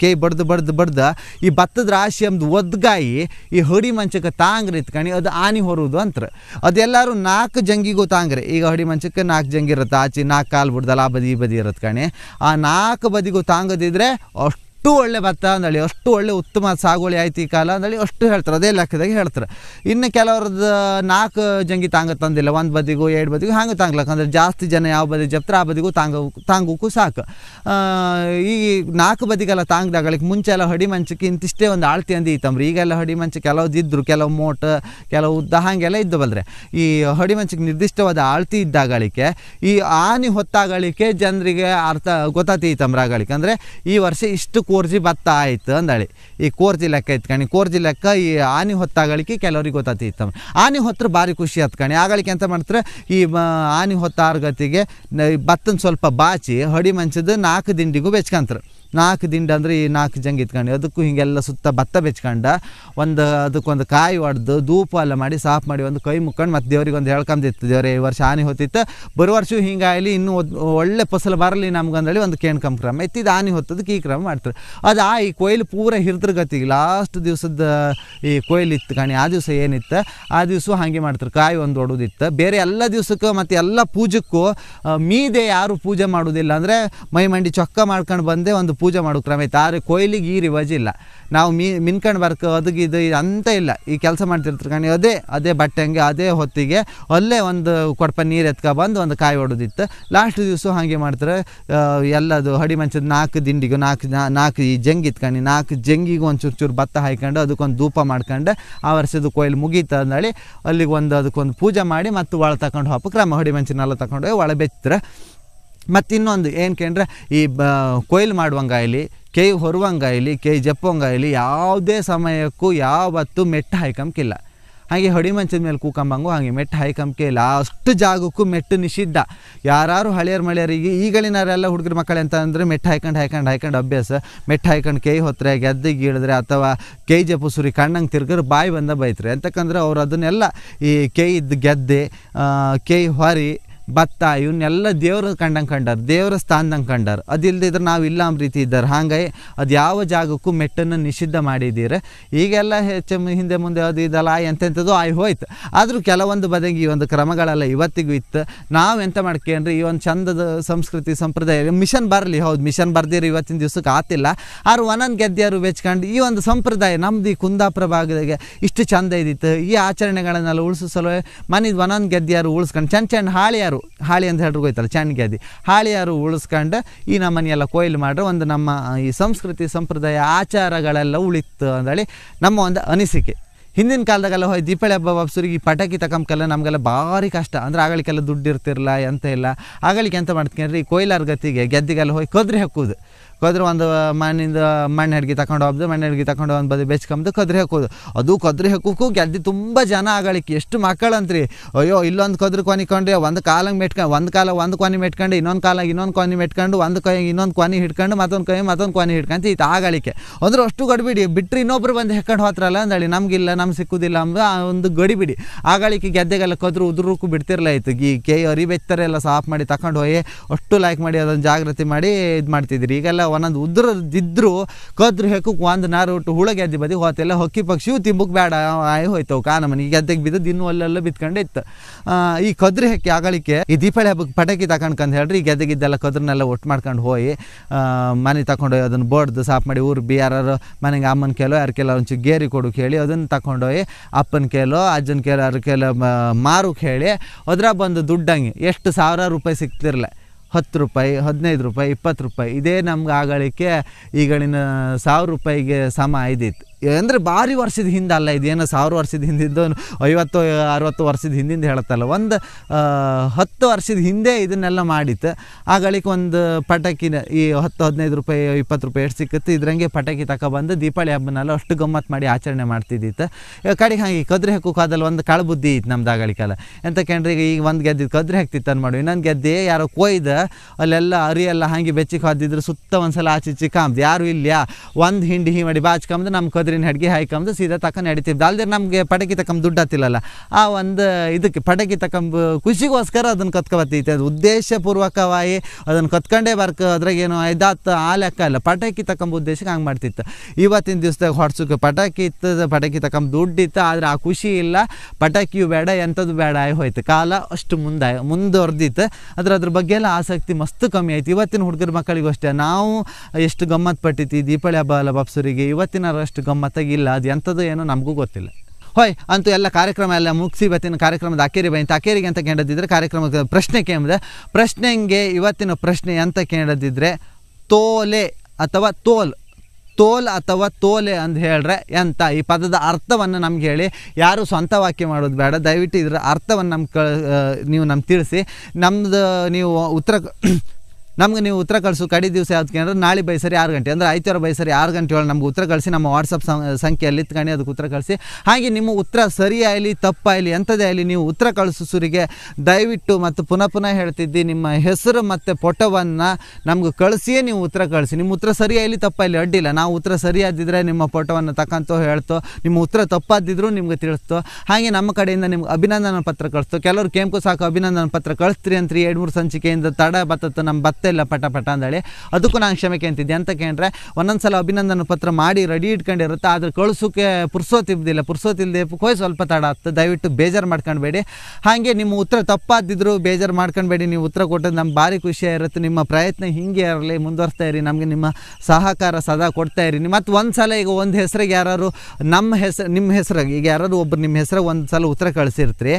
ಕೇ ಬಡ್ದು ಬಡ್ದು ಬಡ್ದು ಈ ಭತ್ತದ ರಾಶಿ ಎಂದು ಒದ್ಗಾಯಿ ಈ ಹಡಿ ಮಂಚಕ್ಕೆ ತಾಂಗ್ರಿ ಕಣಿ ಅದು ಆನೆ ಹೊರೋದು ಅಂತಾರೆ ಅದೆಲ್ಲರೂ ನಾಲ್ಕು ಜಂಗಿಗೂ ತಾಂಗ್ರಿ ಈಗ ಹಡಿ ಮಂಚಕ್ಕೆ ನಾಲ್ಕು ಜಂಗಿ ಇರುತ್ತೆ ಆಚೆ ನಾಲ್ಕು ಕಾಲು ಬಿಡ್ದಲ್ಲ ಆ ಬದಿ ಈ ಬದಿ ಇರುತ್ತೆ ಕಣಿ ಆ ನಾಲ್ಕು ಬದಿಗೂ ತಾಂಗದಿದ್ರೆ ಅಷ್ಟು ಅಷ್ಟು ಒಳ್ಳೆ ಭತ್ತ ಅಂದೇಳಿ ಅಷ್ಟು ಒಳ್ಳೆ ಉತ್ತಮ ಸಾಗುವಳಿ ಆಯ್ತು ಈ ಕಾಲ ಅಂದೇಳಿ ಅಷ್ಟು ಹೇಳ್ತಾರೆ ಅದೇ ಲೆಕ್ಕದಾಗ ಹೇಳ್ತಾರೆ ಇನ್ನು ಕೆಲವ್ರದ್ದು ನಾಲ್ಕು ಜಂಗಿ ತಾಂಗ ತಂದಿಲ್ಲ ಒಂದು ಬದಿಗೂ ಎರಡು ಬದಿಗೂ ಹಂಗೆ ತಾಂಗ್ಲಕ್ಕ ಅಂದರೆ ಜಾಸ್ತಿ ಜನ ಯಾವ ಬದಿ ಜಪ್ತಾರೆ ಆ ಬದಿಗೂ ತಾಂಗ ತಾಂಗೋಕ್ಕೂ ಸಾಕು ಈ ನಾಲ್ಕು ಬದಿಗೆಲ್ಲ ತಾಂಗ್ದಾಗಲಿಕ್ಕೆ ಮುಂಚೆ ಎಲ್ಲ ಹೊಡಿ ಮಂಚಕ್ಕೆ ಇಂತಿಷ್ಟೇ ಒಂದು ಆಳ್ತಿ ಅಂದು ಇತ್ತಂಬ್ರಿ ಈಗೆಲ್ಲ ಹಡಿ ಮಂಚ ಕೆಲವ್ದು ಇದ್ದರು ಕೆಲವು ಮೋಟ ಕೆಲವು ಉದ್ದ ಹಾಗೆಲ್ಲ ಬಂದರೆ ಈ ಹೊಡಿ ಮಂಚಕ್ಕೆ ನಿರ್ದಿಷ್ಟವಾದ ಆಳ್ತಿ ಇದ್ದಾಗಳಿಕೆ ಈ ಆನಿ ಹೊತ್ತಾಗಳಿಕೆ ಜನರಿಗೆ ಅರ್ಥ ಗೊತ್ತಾತಿ ಇತ್ತಂಬ್ರ ಅಂದರೆ ಈ ವರ್ಷ ಇಷ್ಟು ಕೋರ್ಜಿ ಭತ್ತ ಆಯ್ತು ಅಂದಾಳೆ ಈ ಕೋರ್ಜಿ ಲೆಕ್ಕ ಕಣಿ ಕೋರ್ಜಿ ಲೆಕ್ಕ ಈ ಆನೆ ಹೊತ್ತಾಗಳಿಕೆ ಕೆಲವ್ರಿಗೆ ಗೊತ್ತಾತಿತ್ತು ಆನೆ ಹೊತ್ತರ ಭಾರಿ ಖುಷಿ ಕಣಿ ಆಗಳಿಕೆ ಅಂತ ಮಾಡ್ತಾರೆ ಈ ಆನೆ ಆನಿ ಗತಿಗೆ ಭತ್ತನ ಸ್ವಲ್ಪ ಬಾಚಿ ಹೊಡಿ ಮಂಚದ ನಾಲ್ಕು ದಿಂಡಿಗೂ ಬೆಚ್ಕಂತಾರೆ ನಾಲ್ಕು ದಿಂಡ ಅಂದರೆ ಈ ನಾಲ್ಕು ಜಂಗಿತ್ತು ಇತ್ಕೊಂಡು ಅದಕ್ಕೂ ಹೀಗೆಲ್ಲ ಸುತ್ತ ಭತ್ತ ಬೆಚ್ಕೊಂಡ ಒಂದು ಅದಕ್ಕೊಂದು ಕಾಯಿ ಹೊಡೆದು ಧೂಪ ಎಲ್ಲ ಮಾಡಿ ಸಾಫ್ ಮಾಡಿ ಒಂದು ಕೈ ಮುಕ್ಕೊಂಡು ಮತ್ತು ದೇವ್ರಿಗೆ ಒಂದು ಹೇಳ್ಕೊಂಡಿತ್ತು ದೇವ್ರೆ ಈ ವರ್ಷ ಆನೆ ಹೊತ್ತಿತ್ತು ಬರೋ ವರ್ಷ ಹಿಂಗಾಗಲಿ ಇನ್ನೂ ಒಳ್ಳೆ ಫಸಲು ಬರಲಿ ಅಂದೇಳಿ ಒಂದು ಕೇಣ್ಕಂಬ ಕ್ರಮ ಇತ್ತು ಇದು ಆನೆ ಹೊತ್ತದಕ್ಕೆ ಈ ಕ್ರಮ ಮಾಡ್ತಾರೆ ಅದು ಆ ಈ ಕೊಯ್ಲು ಪೂರ ಹಿರಿದ್ರ ಗತಿ ಲಾಸ್ಟ್ ದಿವಸದ ಈ ಕೊಯ್ಲು ಇತ್ತು ಆ ದಿವಸ ಏನಿತ್ತು ಆ ದಿವಸ ಹಾಗೆ ಮಾಡ್ತಾರೆ ಕಾಯಿ ಒಂದು ಹೊಡೋದಿತ್ತು ಬೇರೆ ಎಲ್ಲ ದಿವಸಕ್ಕೂ ಮತ್ತು ಎಲ್ಲ ಪೂಜಕ್ಕೂ ಮೀದೆ ಯಾರು ಪೂಜೆ ಮಾಡೋದಿಲ್ಲ ಅಂದರೆ ಮೈ ಮಂಡಿ ಚೊಕ್ಕ ಮಾಡ್ಕೊಂಡು ಬಂದೆ ಒಂದು ಪೂಜೆ ಮಾಡೋ ಕ್ರಮ ಐತೆ ಆದರೆ ಕೊಯ್ಲಿಗೆ ಈ ಇಲ್ಲ ನಾವು ಮೀ ಮಿನ್ಕಂಡು ಬರ್ಕ ಅದಕ್ಕೆ ಇದು ಅಂತ ಇಲ್ಲ ಈ ಕೆಲಸ ಮಾಡ್ತಿರ್ತಾರೆ ಕಣಿ ಅದೇ ಅದೇ ಬಟ್ಟೆಂಗೆ ಅದೇ ಹೊತ್ತಿಗೆ ಅಲ್ಲೇ ಒಂದು ಕೊಡಪ ನೀರು ಎತ್ಕೊ ಬಂದು ಒಂದು ಕಾಯಿ ಹೊಡೋದಿತ್ತು ಲಾಸ್ಟ್ ದಿವಸ ಹಾಗೆ ಮಾಡ್ತಾರೆ ಎಲ್ಲದು ಹಡಿ ಮಂಚದ ನಾಲ್ಕು ದಿಂಡಿಗೂ ನಾಲ್ಕು ನಾಲ್ಕು ಈ ಜಂಗಿ ಇತ್ಕೊಂಡು ನಾಲ್ಕು ಜಂಗಿಗೂ ಒಂದು ಚೂರು ಚೂರು ಭತ್ತ ಹಾಯ್ಕೊಂಡು ಅದಕ್ಕೊಂದು ಧೂಪ ಮಾಡ್ಕೊಂಡು ಆ ವರ್ಷದ ಕೊಯ್ಲು ಮುಗೀತು ಅಂದೇಳಿ ಅಲ್ಲಿಗೆ ಒಂದು ಅದಕ್ಕೊಂದು ಪೂಜೆ ಮಾಡಿ ಮತ್ತು ಒಳ ತಗೊಂಡು ಹೋಪ ಕ್ರಮ ಹಡಿ ಮಂಚಿನೆಲ್ಲ ತಗೊಂಡೋಗಿ ಒಳ ಬೆಚ್ಚಿದ್ರೆ ಮತ್ತು ಇನ್ನೊಂದು ಏನು ಕೇಂದ್ರ ಈ ಬ ಕೊಯ್ಲು ಮಾಡುವಂಗಾಯಲಿ ಕೈ ಹೊರುವಂಗಾಯಲಿ ಕೈ ಜಪ್ಪಂಗಾಯಲಿ ಯಾವುದೇ ಸಮಯಕ್ಕೂ ಯಾವತ್ತೂ ಮೆಟ್ಟ ಹಾಯ್ಕಂಬ್ಕಿಲ್ಲ ಹಾಗೆ ಹೊಡಿ ಮಂಚದ ಮೇಲೆ ಕೂಕಂಬಂಗು ಹಾಗೆ ಮೆಟ್ಟು ಹಾಯ್ಕಂಬಿಕೆ ಇಲ್ಲ ಅಷ್ಟು ಜಾಗಕ್ಕೂ ಮೆಟ್ಟು ನಿಷಿದ್ಧ ಯಾರು ಹಳೆಯರು ಮಳೆಯರಿಗೆ ಈಗಳಿನಾರೆಲ್ಲ ಹುಡುಗರ ಮಕ್ಕಳು ಅಂತ ಮೆಟ್ಟು ಹಾಯ್ಕೊಂಡು ಹಾಯ್ಕೊಂಡು ಹಾಯ್ಕೊಂಡು ಅಭ್ಯಾಸ ಮೆಟ್ಟು ಹಾಯ್ಕೊಂಡು ಕೈ ಹೊತ್ತರೆ ಗೆದ್ದಿಗೆ ಇಳಿದ್ರೆ ಅಥವಾ ಕೈ ಸುರಿ ಕಣ್ಣಂಗೆ ತಿರ್ಗರು ಬಾಯಿ ಬಂದ ಬೈತ್ರೆ ಅಂತಕ್ಕಂದ್ರೆ ಅವರು ಅದನ್ನೆಲ್ಲ ಈ ಕೈ ಇದ್ದು ಗೆದ್ದೆ ಕೈ ಹೊರಿ ಭತ್ತ ಇವನ್ನೆಲ್ಲ ದೇವ್ರ ಕಂಡಂಗೆ ಕಂಡಾರ ದೇವ್ರ ಸ್ಥಾನದಂಗೆ ಕಂಡಾರ ಇಲ್ದಿದ್ರೆ ನಾವು ಇಲ್ಲ ರೀತಿ ಇದ್ದಾರೆ ಹಾಗಾಗಿ ಅದು ಯಾವ ಜಾಗಕ್ಕೂ ಮೆಟ್ಟನ್ನು ನಿಷಿದ್ಧ ಮಾಡಿದ್ದೀರ ಈಗೆಲ್ಲ ಹೆಚ್ಚು ಹಿಂದೆ ಮುಂದೆ ಅದು ಇದಲ್ಲ ಎಂಥೆಂಥದ್ದು ಆಯ್ ಹೋಯ್ತು ಆದರೂ ಕೆಲವೊಂದು ಬದಗಿ ಈ ಒಂದು ಕ್ರಮಗಳೆಲ್ಲ ಇವತ್ತಿಗೂ ಇತ್ತು ನಾವು ಎಂತ ಮಾಡ್ಕೊಂಡ್ರಿ ಈ ಒಂದು ಚಂದದ ಸಂಸ್ಕೃತಿ ಸಂಪ್ರದಾಯ ಮಿಷನ್ ಬರಲಿ ಹೌದು ಮಿಷನ್ ಬರ್ದಿರಿ ಇವತ್ತಿನ ದಿವ್ಸಕ್ಕೆ ಆತಿಲ್ಲ ಆರು ಒಂದೊಂದು ಗೆದ್ದೆಯರು ಬೆಚ್ಕೊಂಡು ಈ ಒಂದು ಸಂಪ್ರದಾಯ ನಮ್ದು ಈ ಕುಂದಾಪುರ ಭಾಗದಾಗೆ ಇಷ್ಟು ಚಂದ ಇದ್ದಿತ್ತು ಈ ಆಚರಣೆಗಳನ್ನೆಲ್ಲ ಉಳಿಸಲು ಸಲುವೆ ಒಂದೊಂದು ಗೆದ್ದೆಯಾರು ಉಳಿಸ್ಕೊಂಡು ಚಂದ ಚೆಂದ ಹಾಳಿಯಾರು ಹಾಳಿ ಅಂತ ಹೇಳಿ ಹೋಯ್ತಲ್ಲ ಚಾಣ್ಗ್ಯಾದಿ ಹಾಳಿಯಾರು ಉಳಿಸ್ಕೊಂಡು ಈ ನಮ್ಮನೆಲ್ಲ ಕೊಯ್ಲು ಮಾಡ್ರೆ ಒಂದು ನಮ್ಮ ಈ ಸಂಸ್ಕೃತಿ ಸಂಪ್ರದಾಯ ಆಚಾರಗಳೆಲ್ಲ ಉಳಿತು ಅಂದೇಳಿ ನಮ್ಮ ಒಂದು ಅನಿಸಿಕೆ ಹಿಂದಿನ ಕಾಲದಾಗೆಲ್ಲ ಹೋಯ್ ದೀಪಾವಳಿ ಹಬ್ಬ ವಾಪ್ಸರಿಗೆ ಈ ಪಟಾಕಿ ತಕಂಬಕ್ಕೆಲ್ಲ ನಮಗೆಲ್ಲ ಭಾರಿ ಕಷ್ಟ ಅಂದ್ರೆ ಆಗಳಿಕೆಲ್ಲ ದುಡ್ಡು ಇರ್ತಿರಲ್ಲ ಎಂತ ಇಲ್ಲ ಆಗಳಿಗೆ ಎಂತ ಮಾಡ್ತೀನಿ ಈ ಕೊಯ್ಲಾರ ಗತಿಗೆ ಗೆದ್ದಿಗೆಲ್ಲ ಹೋಗಿ ಕದ್ರಿ ಹಾಕೋದು ಕದ್ರೆ ಒಂದು ಮಣ್ಣಿಂದ ಮಣ್ಣು ಹಡ್ಗಿ ತಗೊಂಡು ಹೋಗ್ದು ಮಣ್ಣು ಹಡ್ಗಿ ತಗೊಂಡು ಒಂದು ಬದಿ ಬೆಚ್ಕೊಂಬುದು ಕದ್ರಿ ಹಾಕೋದು ಅದು ಕದ್ರಿ ಹಾಕೋಕು ಗೆದ್ದು ತುಂಬ ಜನ ಆಗಳಿಕೆ ಎಷ್ಟು ಮಕ್ಕಳಂತ್ರಿ ಅಯ್ಯೋ ಇಲ್ಲೊಂದು ಕದ್ರ ಕೊನೆ ಕೊಂಡ್ರೆ ಒಂದು ಕಾಲಂಗೆ ಮೆಟ್ಕೊಂಡು ಒಂದು ಕಾಲ ಒಂದು ಕೊನೆ ಮೆಟ್ಕೊಂಡು ಇನ್ನೊಂದು ಕಾಲಾಗ ಇನ್ನೊಂದು ಕೊನೆ ಮೆಟ್ಕೊಂಡು ಒಂದು ಕೈ ಇನ್ನೊಂದು ಕೊನೆ ಹಿಡ್ಕೊಂಡು ಮತ್ತೊಂದು ಕೈ ಮತ್ತೊಂದು ಕೊನೆ ಹಿಡ್ಕೊಂತ ಇತ್ತು ಆಗಳಿಕೆ ಅಂದ್ರೆ ಅಷ್ಟು ಗಡಿಬಿಡಿ ಬಿಟ್ಟರೆ ಇನ್ನೊಬ್ರು ಬಂದು ಹೆಕ್ಕೊಂಡು ಹೋತ್ರಲ್ಲ ಅಂದೇಳಿ ನಮಗಿಲ್ಲ ನಮ್ಗೆ ಸಿಕ್ಕುದಿಲ್ಲ ಅಂದು ಒಂದು ಗಡಿಬಿಡಿ ಆಗಳಿಕೆ ಗೆದ್ದೆಗೆಲ್ಲ ಕದ್ರು ಉದ್ರುಕು ಬಿಡ್ತಿರಲ್ಲ ಆಯ್ತು ಈ ಕೈ ಅರಿಬೆತ್ತರೆಲ್ಲ ಸಾಫ್ ಮಾಡಿ ತಗೊಂಡು ಹೋಗಿ ಅಷ್ಟು ಲೈಕ್ ಮಾಡಿ ಅದೊಂದು ಜಾಗೃತಿ ಮಾಡಿ ಇದು ಮಾಡ್ತಿದ್ರಿ ಈಗೆಲ್ಲ ಒಂದೊಂದು ಉದ್ರದಿದ್ರು ಕದ್ರ ಹೆಕ್ಕಕ್ಕೆ ಒಂದು ನಾರು ಹುಳ ಹುಳಗೆದ್ದಿ ಬದಿ ಹೋತೆಲ್ಲ ಹೊಕ್ಕಿ ಪಕ್ಷಿ ತಿಂಬಕ್ಕೆ ಬೇಡ ಆಯ್ ಹೋಯ್ತವು ಕಾ ನಮ್ಮನಿಗೆ ಗೆದ್ದೆಗೆ ಬಿದ್ದು ದಿನ ಅಲ್ಲೆಲ್ಲ ಬಿತ್ಕೊಂಡಿತ್ತು ಈ ಕದ್ರಿ ಹೆಕ್ಕಿ ಆಗಳಿಕೆ ಈ ದೀಪಾವಳಿ ಹಬ್ಬಕ್ಕೆ ಪಟಾಕಿ ತಕೊಂಡ್ಕಂದು ಹೇಳ್ರಿ ಈ ಗೆದ್ದೆಗಿದ್ದೆಲ್ಲ ಕದ್ರನ್ನೆಲ್ಲ ಒಟ್ಟು ಮಾಡ್ಕೊಂಡು ಹೋಗಿ ಮನೆ ತಗೊಂಡೋಗಿ ಅದನ್ನು ಬೋಡ್ದು ಸಾಫ್ ಮಾಡಿ ಊರು ಬಿ ಯಾರು ಮನೆಗೆ ಅಮ್ಮನ ಕೇಳೋ ಯಾರು ಕೇಳೋ ಒಂಚೂರು ಗೇರಿ ಕೊಡುಕ್ ಹೇಳಿ ಅದನ್ನು ತಗೊಂಡೋಗಿ ಅಪ್ಪನ ಕೇಳೋ ಅಜ್ಜನ ಕೇಳೋ ಯಾರು ಕೇಳೋ ಮಾರು ಹೇಳಿ ಅದ್ರ ಬಂದು ದುಡ್ಡಂಗೆ ಎಷ್ಟು ಸಾವಿರ ರೂಪಾಯಿ ಸಿಗ್ತಿರಲಿಲ್ಲ ಹತ್ತು ರೂಪಾಯಿ ಹದಿನೈದು ರೂಪಾಯಿ ಇಪ್ಪತ್ತು ರೂಪಾಯಿ ಇದೇ ನಮ್ಗೆ ಆಗಳಿಕೆ ಈಗಳಿನ ಸಾವಿರ ರೂಪಾಯಿಗೆ ಸಮ ಇದ್ದಿತ್ತು ಅಂದರೆ ಭಾರಿ ವರ್ಷದ ಹಿಂದೆ ಅಲ್ಲ ಇದೇನು ಸಾವಿರ ವರ್ಷದ ಹಿಂದಿದ್ದು ಐವತ್ತು ಅರವತ್ತು ವರ್ಷದ ಹಿಂದಿಂದ ಹೇಳತ್ತಲ್ಲ ಒಂದು ಹತ್ತು ವರ್ಷದ ಹಿಂದೆ ಇದನ್ನೆಲ್ಲ ಮಾಡಿತ್ತು ಆಗಳಿಗೆ ಒಂದು ಪಟಾಕಿನ ಈ ಹತ್ತು ಹದಿನೈದು ರೂಪಾಯಿ ಇಪ್ಪತ್ತು ರೂಪಾಯಿ ಎಷ್ಟು ಸಿಕ್ಕಿತ್ತು ಇದ್ರಂಗೆ ಪಟಾಕಿ ತಗೊಬಂದು ದೀಪಾವಳಿ ಹಬ್ಬನೆಲ್ಲ ಅಷ್ಟು ಗಮ್ಮತ್ತು ಮಾಡಿ ಆಚರಣೆ ಮಾಡ್ತಿದ್ದಿತ್ತು ಕಡೆಗೆ ಹಾಗೆ ಕದ್ರಿ ಹಾಕೋ ಕಾದಲ್ಲಿ ಒಂದು ಕಾಳು ಬುದ್ಧಿ ಇತ್ತು ನಮ್ದು ಆಗಳಿಕಲ್ಲ ಎಂತ ಕೇಂದ್ರ ಈಗ ಈಗ ಒಂದು ಗೆದ್ದಿದ್ದು ಕದ್ರಿ ಹಾಕ್ತಿತ್ತು ಅನ್ಮಾಡು ಇನ್ನೊಂದು ಗೆದ್ದೆ ಯಾರೋ ಕೊಯ್ದ ಅಲ್ಲೆಲ್ಲ ಎಲ್ಲ ಹಾಗೆ ಬೆಚ್ಚಿಗೆ ಹಾದಿದ್ರು ಸುತ್ತ ಒಂದು ಸಲ ಆಚೆ ಕಾಮ್ದು ಯಾರು ಇಲ್ಲ ಒಂದು ಹಿಂಡಿ ಹಿ ಮಾಡಿ ಬಾಚಿ ನಮ್ಮ ಕದ್ದು ಅದ್ರಿನ ಸೀದಾ ತಕ್ಕ ನಡಿತಿದ್ದು ಅಲ್ಲದೆ ನಮಗೆ ಪಟಾಕಿ ತಕೊಂಬ ದುಡ್ಡು ಹತ್ತಿಲ್ಲಲ್ಲ ಆ ಒಂದು ಇದಕ್ಕೆ ಪಟಾಕಿ ತಕೊಂಬ ಖುಷಿಗೋಸ್ಕರ ಅದನ್ನು ಕತ್ಕೊಬತ್ತೈತೆ ಅದು ಉದ್ದೇಶಪೂರ್ವಕವಾಗಿ ಅದನ್ನು ಕತ್ಕೊಂಡೇ ಬರ್ಕ ಅದ್ರಾಗೇನು ಇದಾತು ಆ ಲೆಕ್ಕ ಇಲ್ಲ ಪಟಾಕಿ ತಕೊಂಬ ಉದ್ದೇಶಕ್ಕೆ ಹಂಗೆ ಮಾಡ್ತಿತ್ತು ಇವತ್ತಿನ ದಿವಸದಾಗ ಹೊಡ್ಸೋಕೆ ಪಟಾಕಿ ಇತ್ತದ ಪಟಾಕಿ ತಕೊಂಬ ದುಡ್ಡು ಇತ್ತು ಆ ಖುಷಿ ಇಲ್ಲ ಪಟಾಕಿಯು ಬೇಡ ಎಂಥದ್ದು ಬೇಡ ಆಗಿ ಹೋಯ್ತು ಕಾಲ ಅಷ್ಟು ಮುಂದೆ ಮುಂದುವರೆದಿತ್ತು ಅದ್ರ ಅದ್ರ ಬಗ್ಗೆ ಎಲ್ಲ ಆಸಕ್ತಿ ಮಸ್ತ್ ಕಮ್ಮಿ ಆಯ್ತು ಇವತ್ತಿನ ಹುಡುಗರ ಮಕ್ಕಳಿಗೂ ಅಷ್ಟೇ ನಾವು ಎಷ್ಟು ಗಮ್ಮತ್ ಪಟ್ಟಿತ್ತು ದೀಪಾವಳಿ ಹಬ್ಬ ಅಲ್ಲ ಬಾಪ್ಸೂರಿಗೆ ಇವತ್ತಿನ ಅಷ್ಟು ಗಮ್ಮತ್ ಮತ್ತಗಿಲ್ಲ ಅದು ಎಂಥದ್ದು ಏನೋ ನಮಗೂ ಗೊತ್ತಿಲ್ಲ ಹೋಯ್ ಅಂತೂ ಎಲ್ಲ ಕಾರ್ಯಕ್ರಮ ಎಲ್ಲ ಮುಗಿಸಿ ಇವತ್ತಿನ ಕಾರ್ಯಕ್ರಮದ ಅಕೇರಿ ಬೈ ಅಂತ ಅಕೇರಿಗೆ ಅಂತ ಕೇಳದಿದ್ದರೆ ಕಾರ್ಯಕ್ರಮದ ಪ್ರಶ್ನೆ ಕೇಳಿದೆ ಪ್ರಶ್ನೆಗೆ ಇವತ್ತಿನ ಪ್ರಶ್ನೆ ಅಂತ ಕೇಳದಿದ್ರೆ ತೋಲೆ ಅಥವಾ ತೋಲ್ ತೋಲ್ ಅಥವಾ ತೋಲೆ ಅಂತ ಹೇಳ್ರೆ ಎಂತ ಈ ಪದದ ಅರ್ಥವನ್ನು ನಮ್ಗೆ ಹೇಳಿ ಯಾರು ಸ್ವಂತ ವಾಕ್ಯ ಮಾಡೋದು ಬೇಡ ದಯವಿಟ್ಟು ಇದರ ಅರ್ಥವನ್ನು ನಮ್ಗೆ ನೀವು ನಮ್ಗೆ ತಿಳಿಸಿ ನಮ್ಮದು ನೀವು ಉತ್ತರ ನಮ್ಗೆ ನೀವು ಉತ್ತರ ಕಳಿಸು ಕಡಿ ದಿವಸ ಯಾವ್ದು ಕೇಳಿದ್ರೆ ನಾಳೆ ಬೈಸರಿ ಆರು ಗಂಟೆ ಅಂದರೆ ಆಯ್ತಾರ ಬೈಸರಿ ಆರು ಗಂಟೆ ಒಳಗೆ ನಮ್ಗೆ ಉತ್ತರ ಕಳಿಸಿ ನಮ್ಮ ವಾಟ್ಸಪ್ ಸಂಖ್ಯೆಯಲ್ಲಿ ಇತ್ಕೊಂಡು ಅದಕ್ಕೆ ಉತ್ತರ ಕಳಿಸಿ ಹಾಗೆ ನಿಮ್ಮ ಉತ್ತರ ಸರಿ ಆಗಲಿ ತಪ್ಪಾಗಲಿ ಎಂಥದೇ ಆಗಲಿ ನೀವು ಉತ್ತರ ಕಳಿಸು ಸುರಿಗೆ ದಯವಿಟ್ಟು ಮತ್ತು ಪುನಃ ಪುನಃ ಹೇಳ್ತಿದ್ದಿ ನಿಮ್ಮ ಹೆಸರು ಮತ್ತು ಫೋಟೋವನ್ನು ನಮ್ಗೆ ಕಳಿಸಿಯೇ ನೀವು ಉತ್ತರ ಕಳಿಸಿ ನಿಮ್ಮ ಉತ್ತರ ಸರಿ ಆಗಲಿ ತಪ್ಪಾಗಲಿ ಅಡ್ಡಿಲ್ಲ ನಾವು ಉತ್ತರ ಸರಿಯಾದಿದ್ದರೆ ನಿಮ್ಮ ಫೋಟೋವನ್ನು ತಕ್ಕಂತೋ ಹೇಳ್ತೋ ನಿಮ್ಮ ಉತ್ತರ ತಪ್ಪಾದಿದ್ರೂ ನಿಮ್ಗೆ ತಿಳಿಸ್ತೋ ಹಾಗೆ ನಮ್ಮ ಕಡೆಯಿಂದ ನಿಮ್ಗೆ ಅಭಿನಂದನಾ ಪತ್ರ ಕಳಿಸ್ತೋ ಕೆಲವರು ಕೆಂಪು ಸಾಕು ಅಭಿನಂದನಾ ಪತ್ರ ಕಳಿಸ್ತೀರಿ ಅಂತ ಎರಡು ಮೂರು ಸಂಚಿಕೆಯಿಂದ ತಡ ಬತ್ತತ್ತು ನಮ್ಮ ಭತ್ತ ಇಲ್ಲ ಪಟ ಪಟ ಅಂದೇಳಿ ಅದಕ್ಕೂ ನಾನು ಕ್ಷಮೆ ಕೇಳ್ತಿದ್ದೆ ಅಂತ ಕೇಳಿದ್ರೆ ಒಂದೊಂದ್ಸಲ ಸಲ ಅಭಿನಂದನ ಪತ್ರ ಮಾಡಿ ರೆಡಿ ಇಟ್ಕೊಂಡಿರುತ್ತೆ ಆದರೆ ಕಳಿಸೋಕೆ ಪುರ್ಸೋತಿದ್ದಿಲ್ಲ ಪುರ್ಸೋತಿಲ್ದೆ ಕೋಯ್ ಸ್ವಲ್ಪ ತಡ ಆಗ್ತದೆ ದಯವಿಟ್ಟು ಬೇಜಾರು ಮಾಡ್ಕೊಳ್ಬೇಡಿ ಹಾಗೆ ನಿಮ್ಮ ಉತ್ತರ ತಪ್ಪಾದಿದ್ರು ಬೇಜಾರು ಮಾಡ್ಕೊಳ್ಬೇಡಿ ನೀವು ಉತ್ತರ ಕೊಟ್ಟದ್ದು ನಮ್ಗೆ ಭಾರಿ ಖುಷಿಯಾಗಿರುತ್ತೆ ನಿಮ್ಮ ಪ್ರಯತ್ನ ಹಿಂಗೆ ಇರಲಿ ಮುಂದುವರಿಸ್ತಾ ಇರಿ ನಮಗೆ ನಿಮ್ಮ ಸಹಕಾರ ಸದಾ ಕೊಡ್ತಾ ಇರಿ ಮತ್ತು ಒಂದು ಸಲ ಈಗ ಒಂದು ಹೆಸರಿಗೆ ಯಾರು ನಮ್ಮ ಹೆಸರು ನಿಮ್ಮ ಹೆಸರಾಗಿ ಈಗ ಯಾರಾದ್ರು ಒಬ್ಬರು ನಿಮ್ಮ ಹೆಸರಾಗ ಒಂದು ಸಲ ಉತ್ತರ ಕಳಿಸಿರ್ತೀರಿ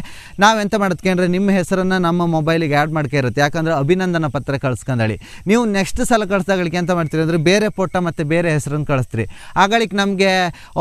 ನಾವೆಂತ ಮಾಡ್ಕೊಂಡ್ರೆ ನಿಮ್ಮ ಹೆಸರನ್ನು ನಮ್ಮ ಮೊಬೈಲಿಗೆ ಆ್ಯಡ್ ಇರುತ್ತೆ ಯಾಕಂದರೆ ಅಭಿನಂದನ ಪತ್ರ ಕಳ್ಸ್ಕೊಂಡ್ರೆ ಅಂತಂದೇಳಿ ನೀವು ನೆಕ್ಸ್ಟ್ ಸಲ ಕಳಿಸ್ದಾಗಳಿಗೆ ಎಂತ ಮಾಡ್ತೀರಿ ಅಂದರೆ ಬೇರೆ ಫೋಟೋ ಮತ್ತು ಬೇರೆ ಹೆಸರನ್ನು ಕಳಿಸ್ತೀರಿ ಆಗಳಿಗೆ ನಮಗೆ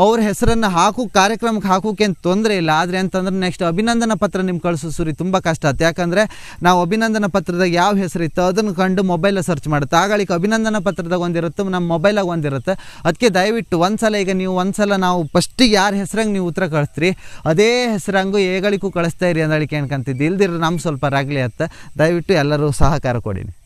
ಅವ್ರ ಹೆಸರನ್ನು ಹಾಕು ಕಾರ್ಯಕ್ರಮಕ್ಕೆ ಹಾಕೋಕೆ ತೊಂದರೆ ಇಲ್ಲ ಆದರೆ ಅಂತಂದ್ರೆ ನೆಕ್ಸ್ಟ್ ಅಭಿನಂದನಾ ಪತ್ರ ನಿಮ್ಗೆ ಕಳಿಸೋ ಸೂರಿ ತುಂಬ ಕಷ್ಟ ಆಯ್ತು ಯಾಕಂದರೆ ನಾವು ಅಭಿನಂದನಾ ಪತ್ರದಾಗ ಯಾವ ಹೆಸರು ಇತ್ತು ಅದನ್ನು ಕಂಡು ಮೊಬೈಲಲ್ಲಿ ಸರ್ಚ್ ಮಾಡುತ್ತೆ ಆಗಳಿಗೆ ಅಭಿನಂದನಾ ಪತ್ರದಾಗ ಒಂದಿರುತ್ತೆ ನಮ್ಮ ಮೊಬೈಲಾಗ ಒಂದಿರುತ್ತೆ ಅದಕ್ಕೆ ದಯವಿಟ್ಟು ಒಂದು ಸಲ ಈಗ ನೀವು ಒಂದು ಸಲ ನಾವು ಫಸ್ಟಿಗೆ ಯಾರ ಹೆಸರಂಗೆ ನೀವು ಉತ್ತರ ಕಳಿಸ್ತೀರಿ ಅದೇ ಹೆಸರಂಗು ಏಗಳಿಗೂ ಕಳಿಸ್ತಾ ಇರಿ ಅಂದಳಿಕೆ ಅನ್ಕೊಂತಿದ್ದು ಇಲ್ದಿರ ನಮ್ಮ ಸ್ವಲ್ಪ ರಾಗಲಿ ಅತ್ತ ದಯವಿಟ್ಟು ಎಲ್ಲರೂ ಸಹಕಾರ ಕೊಡಿ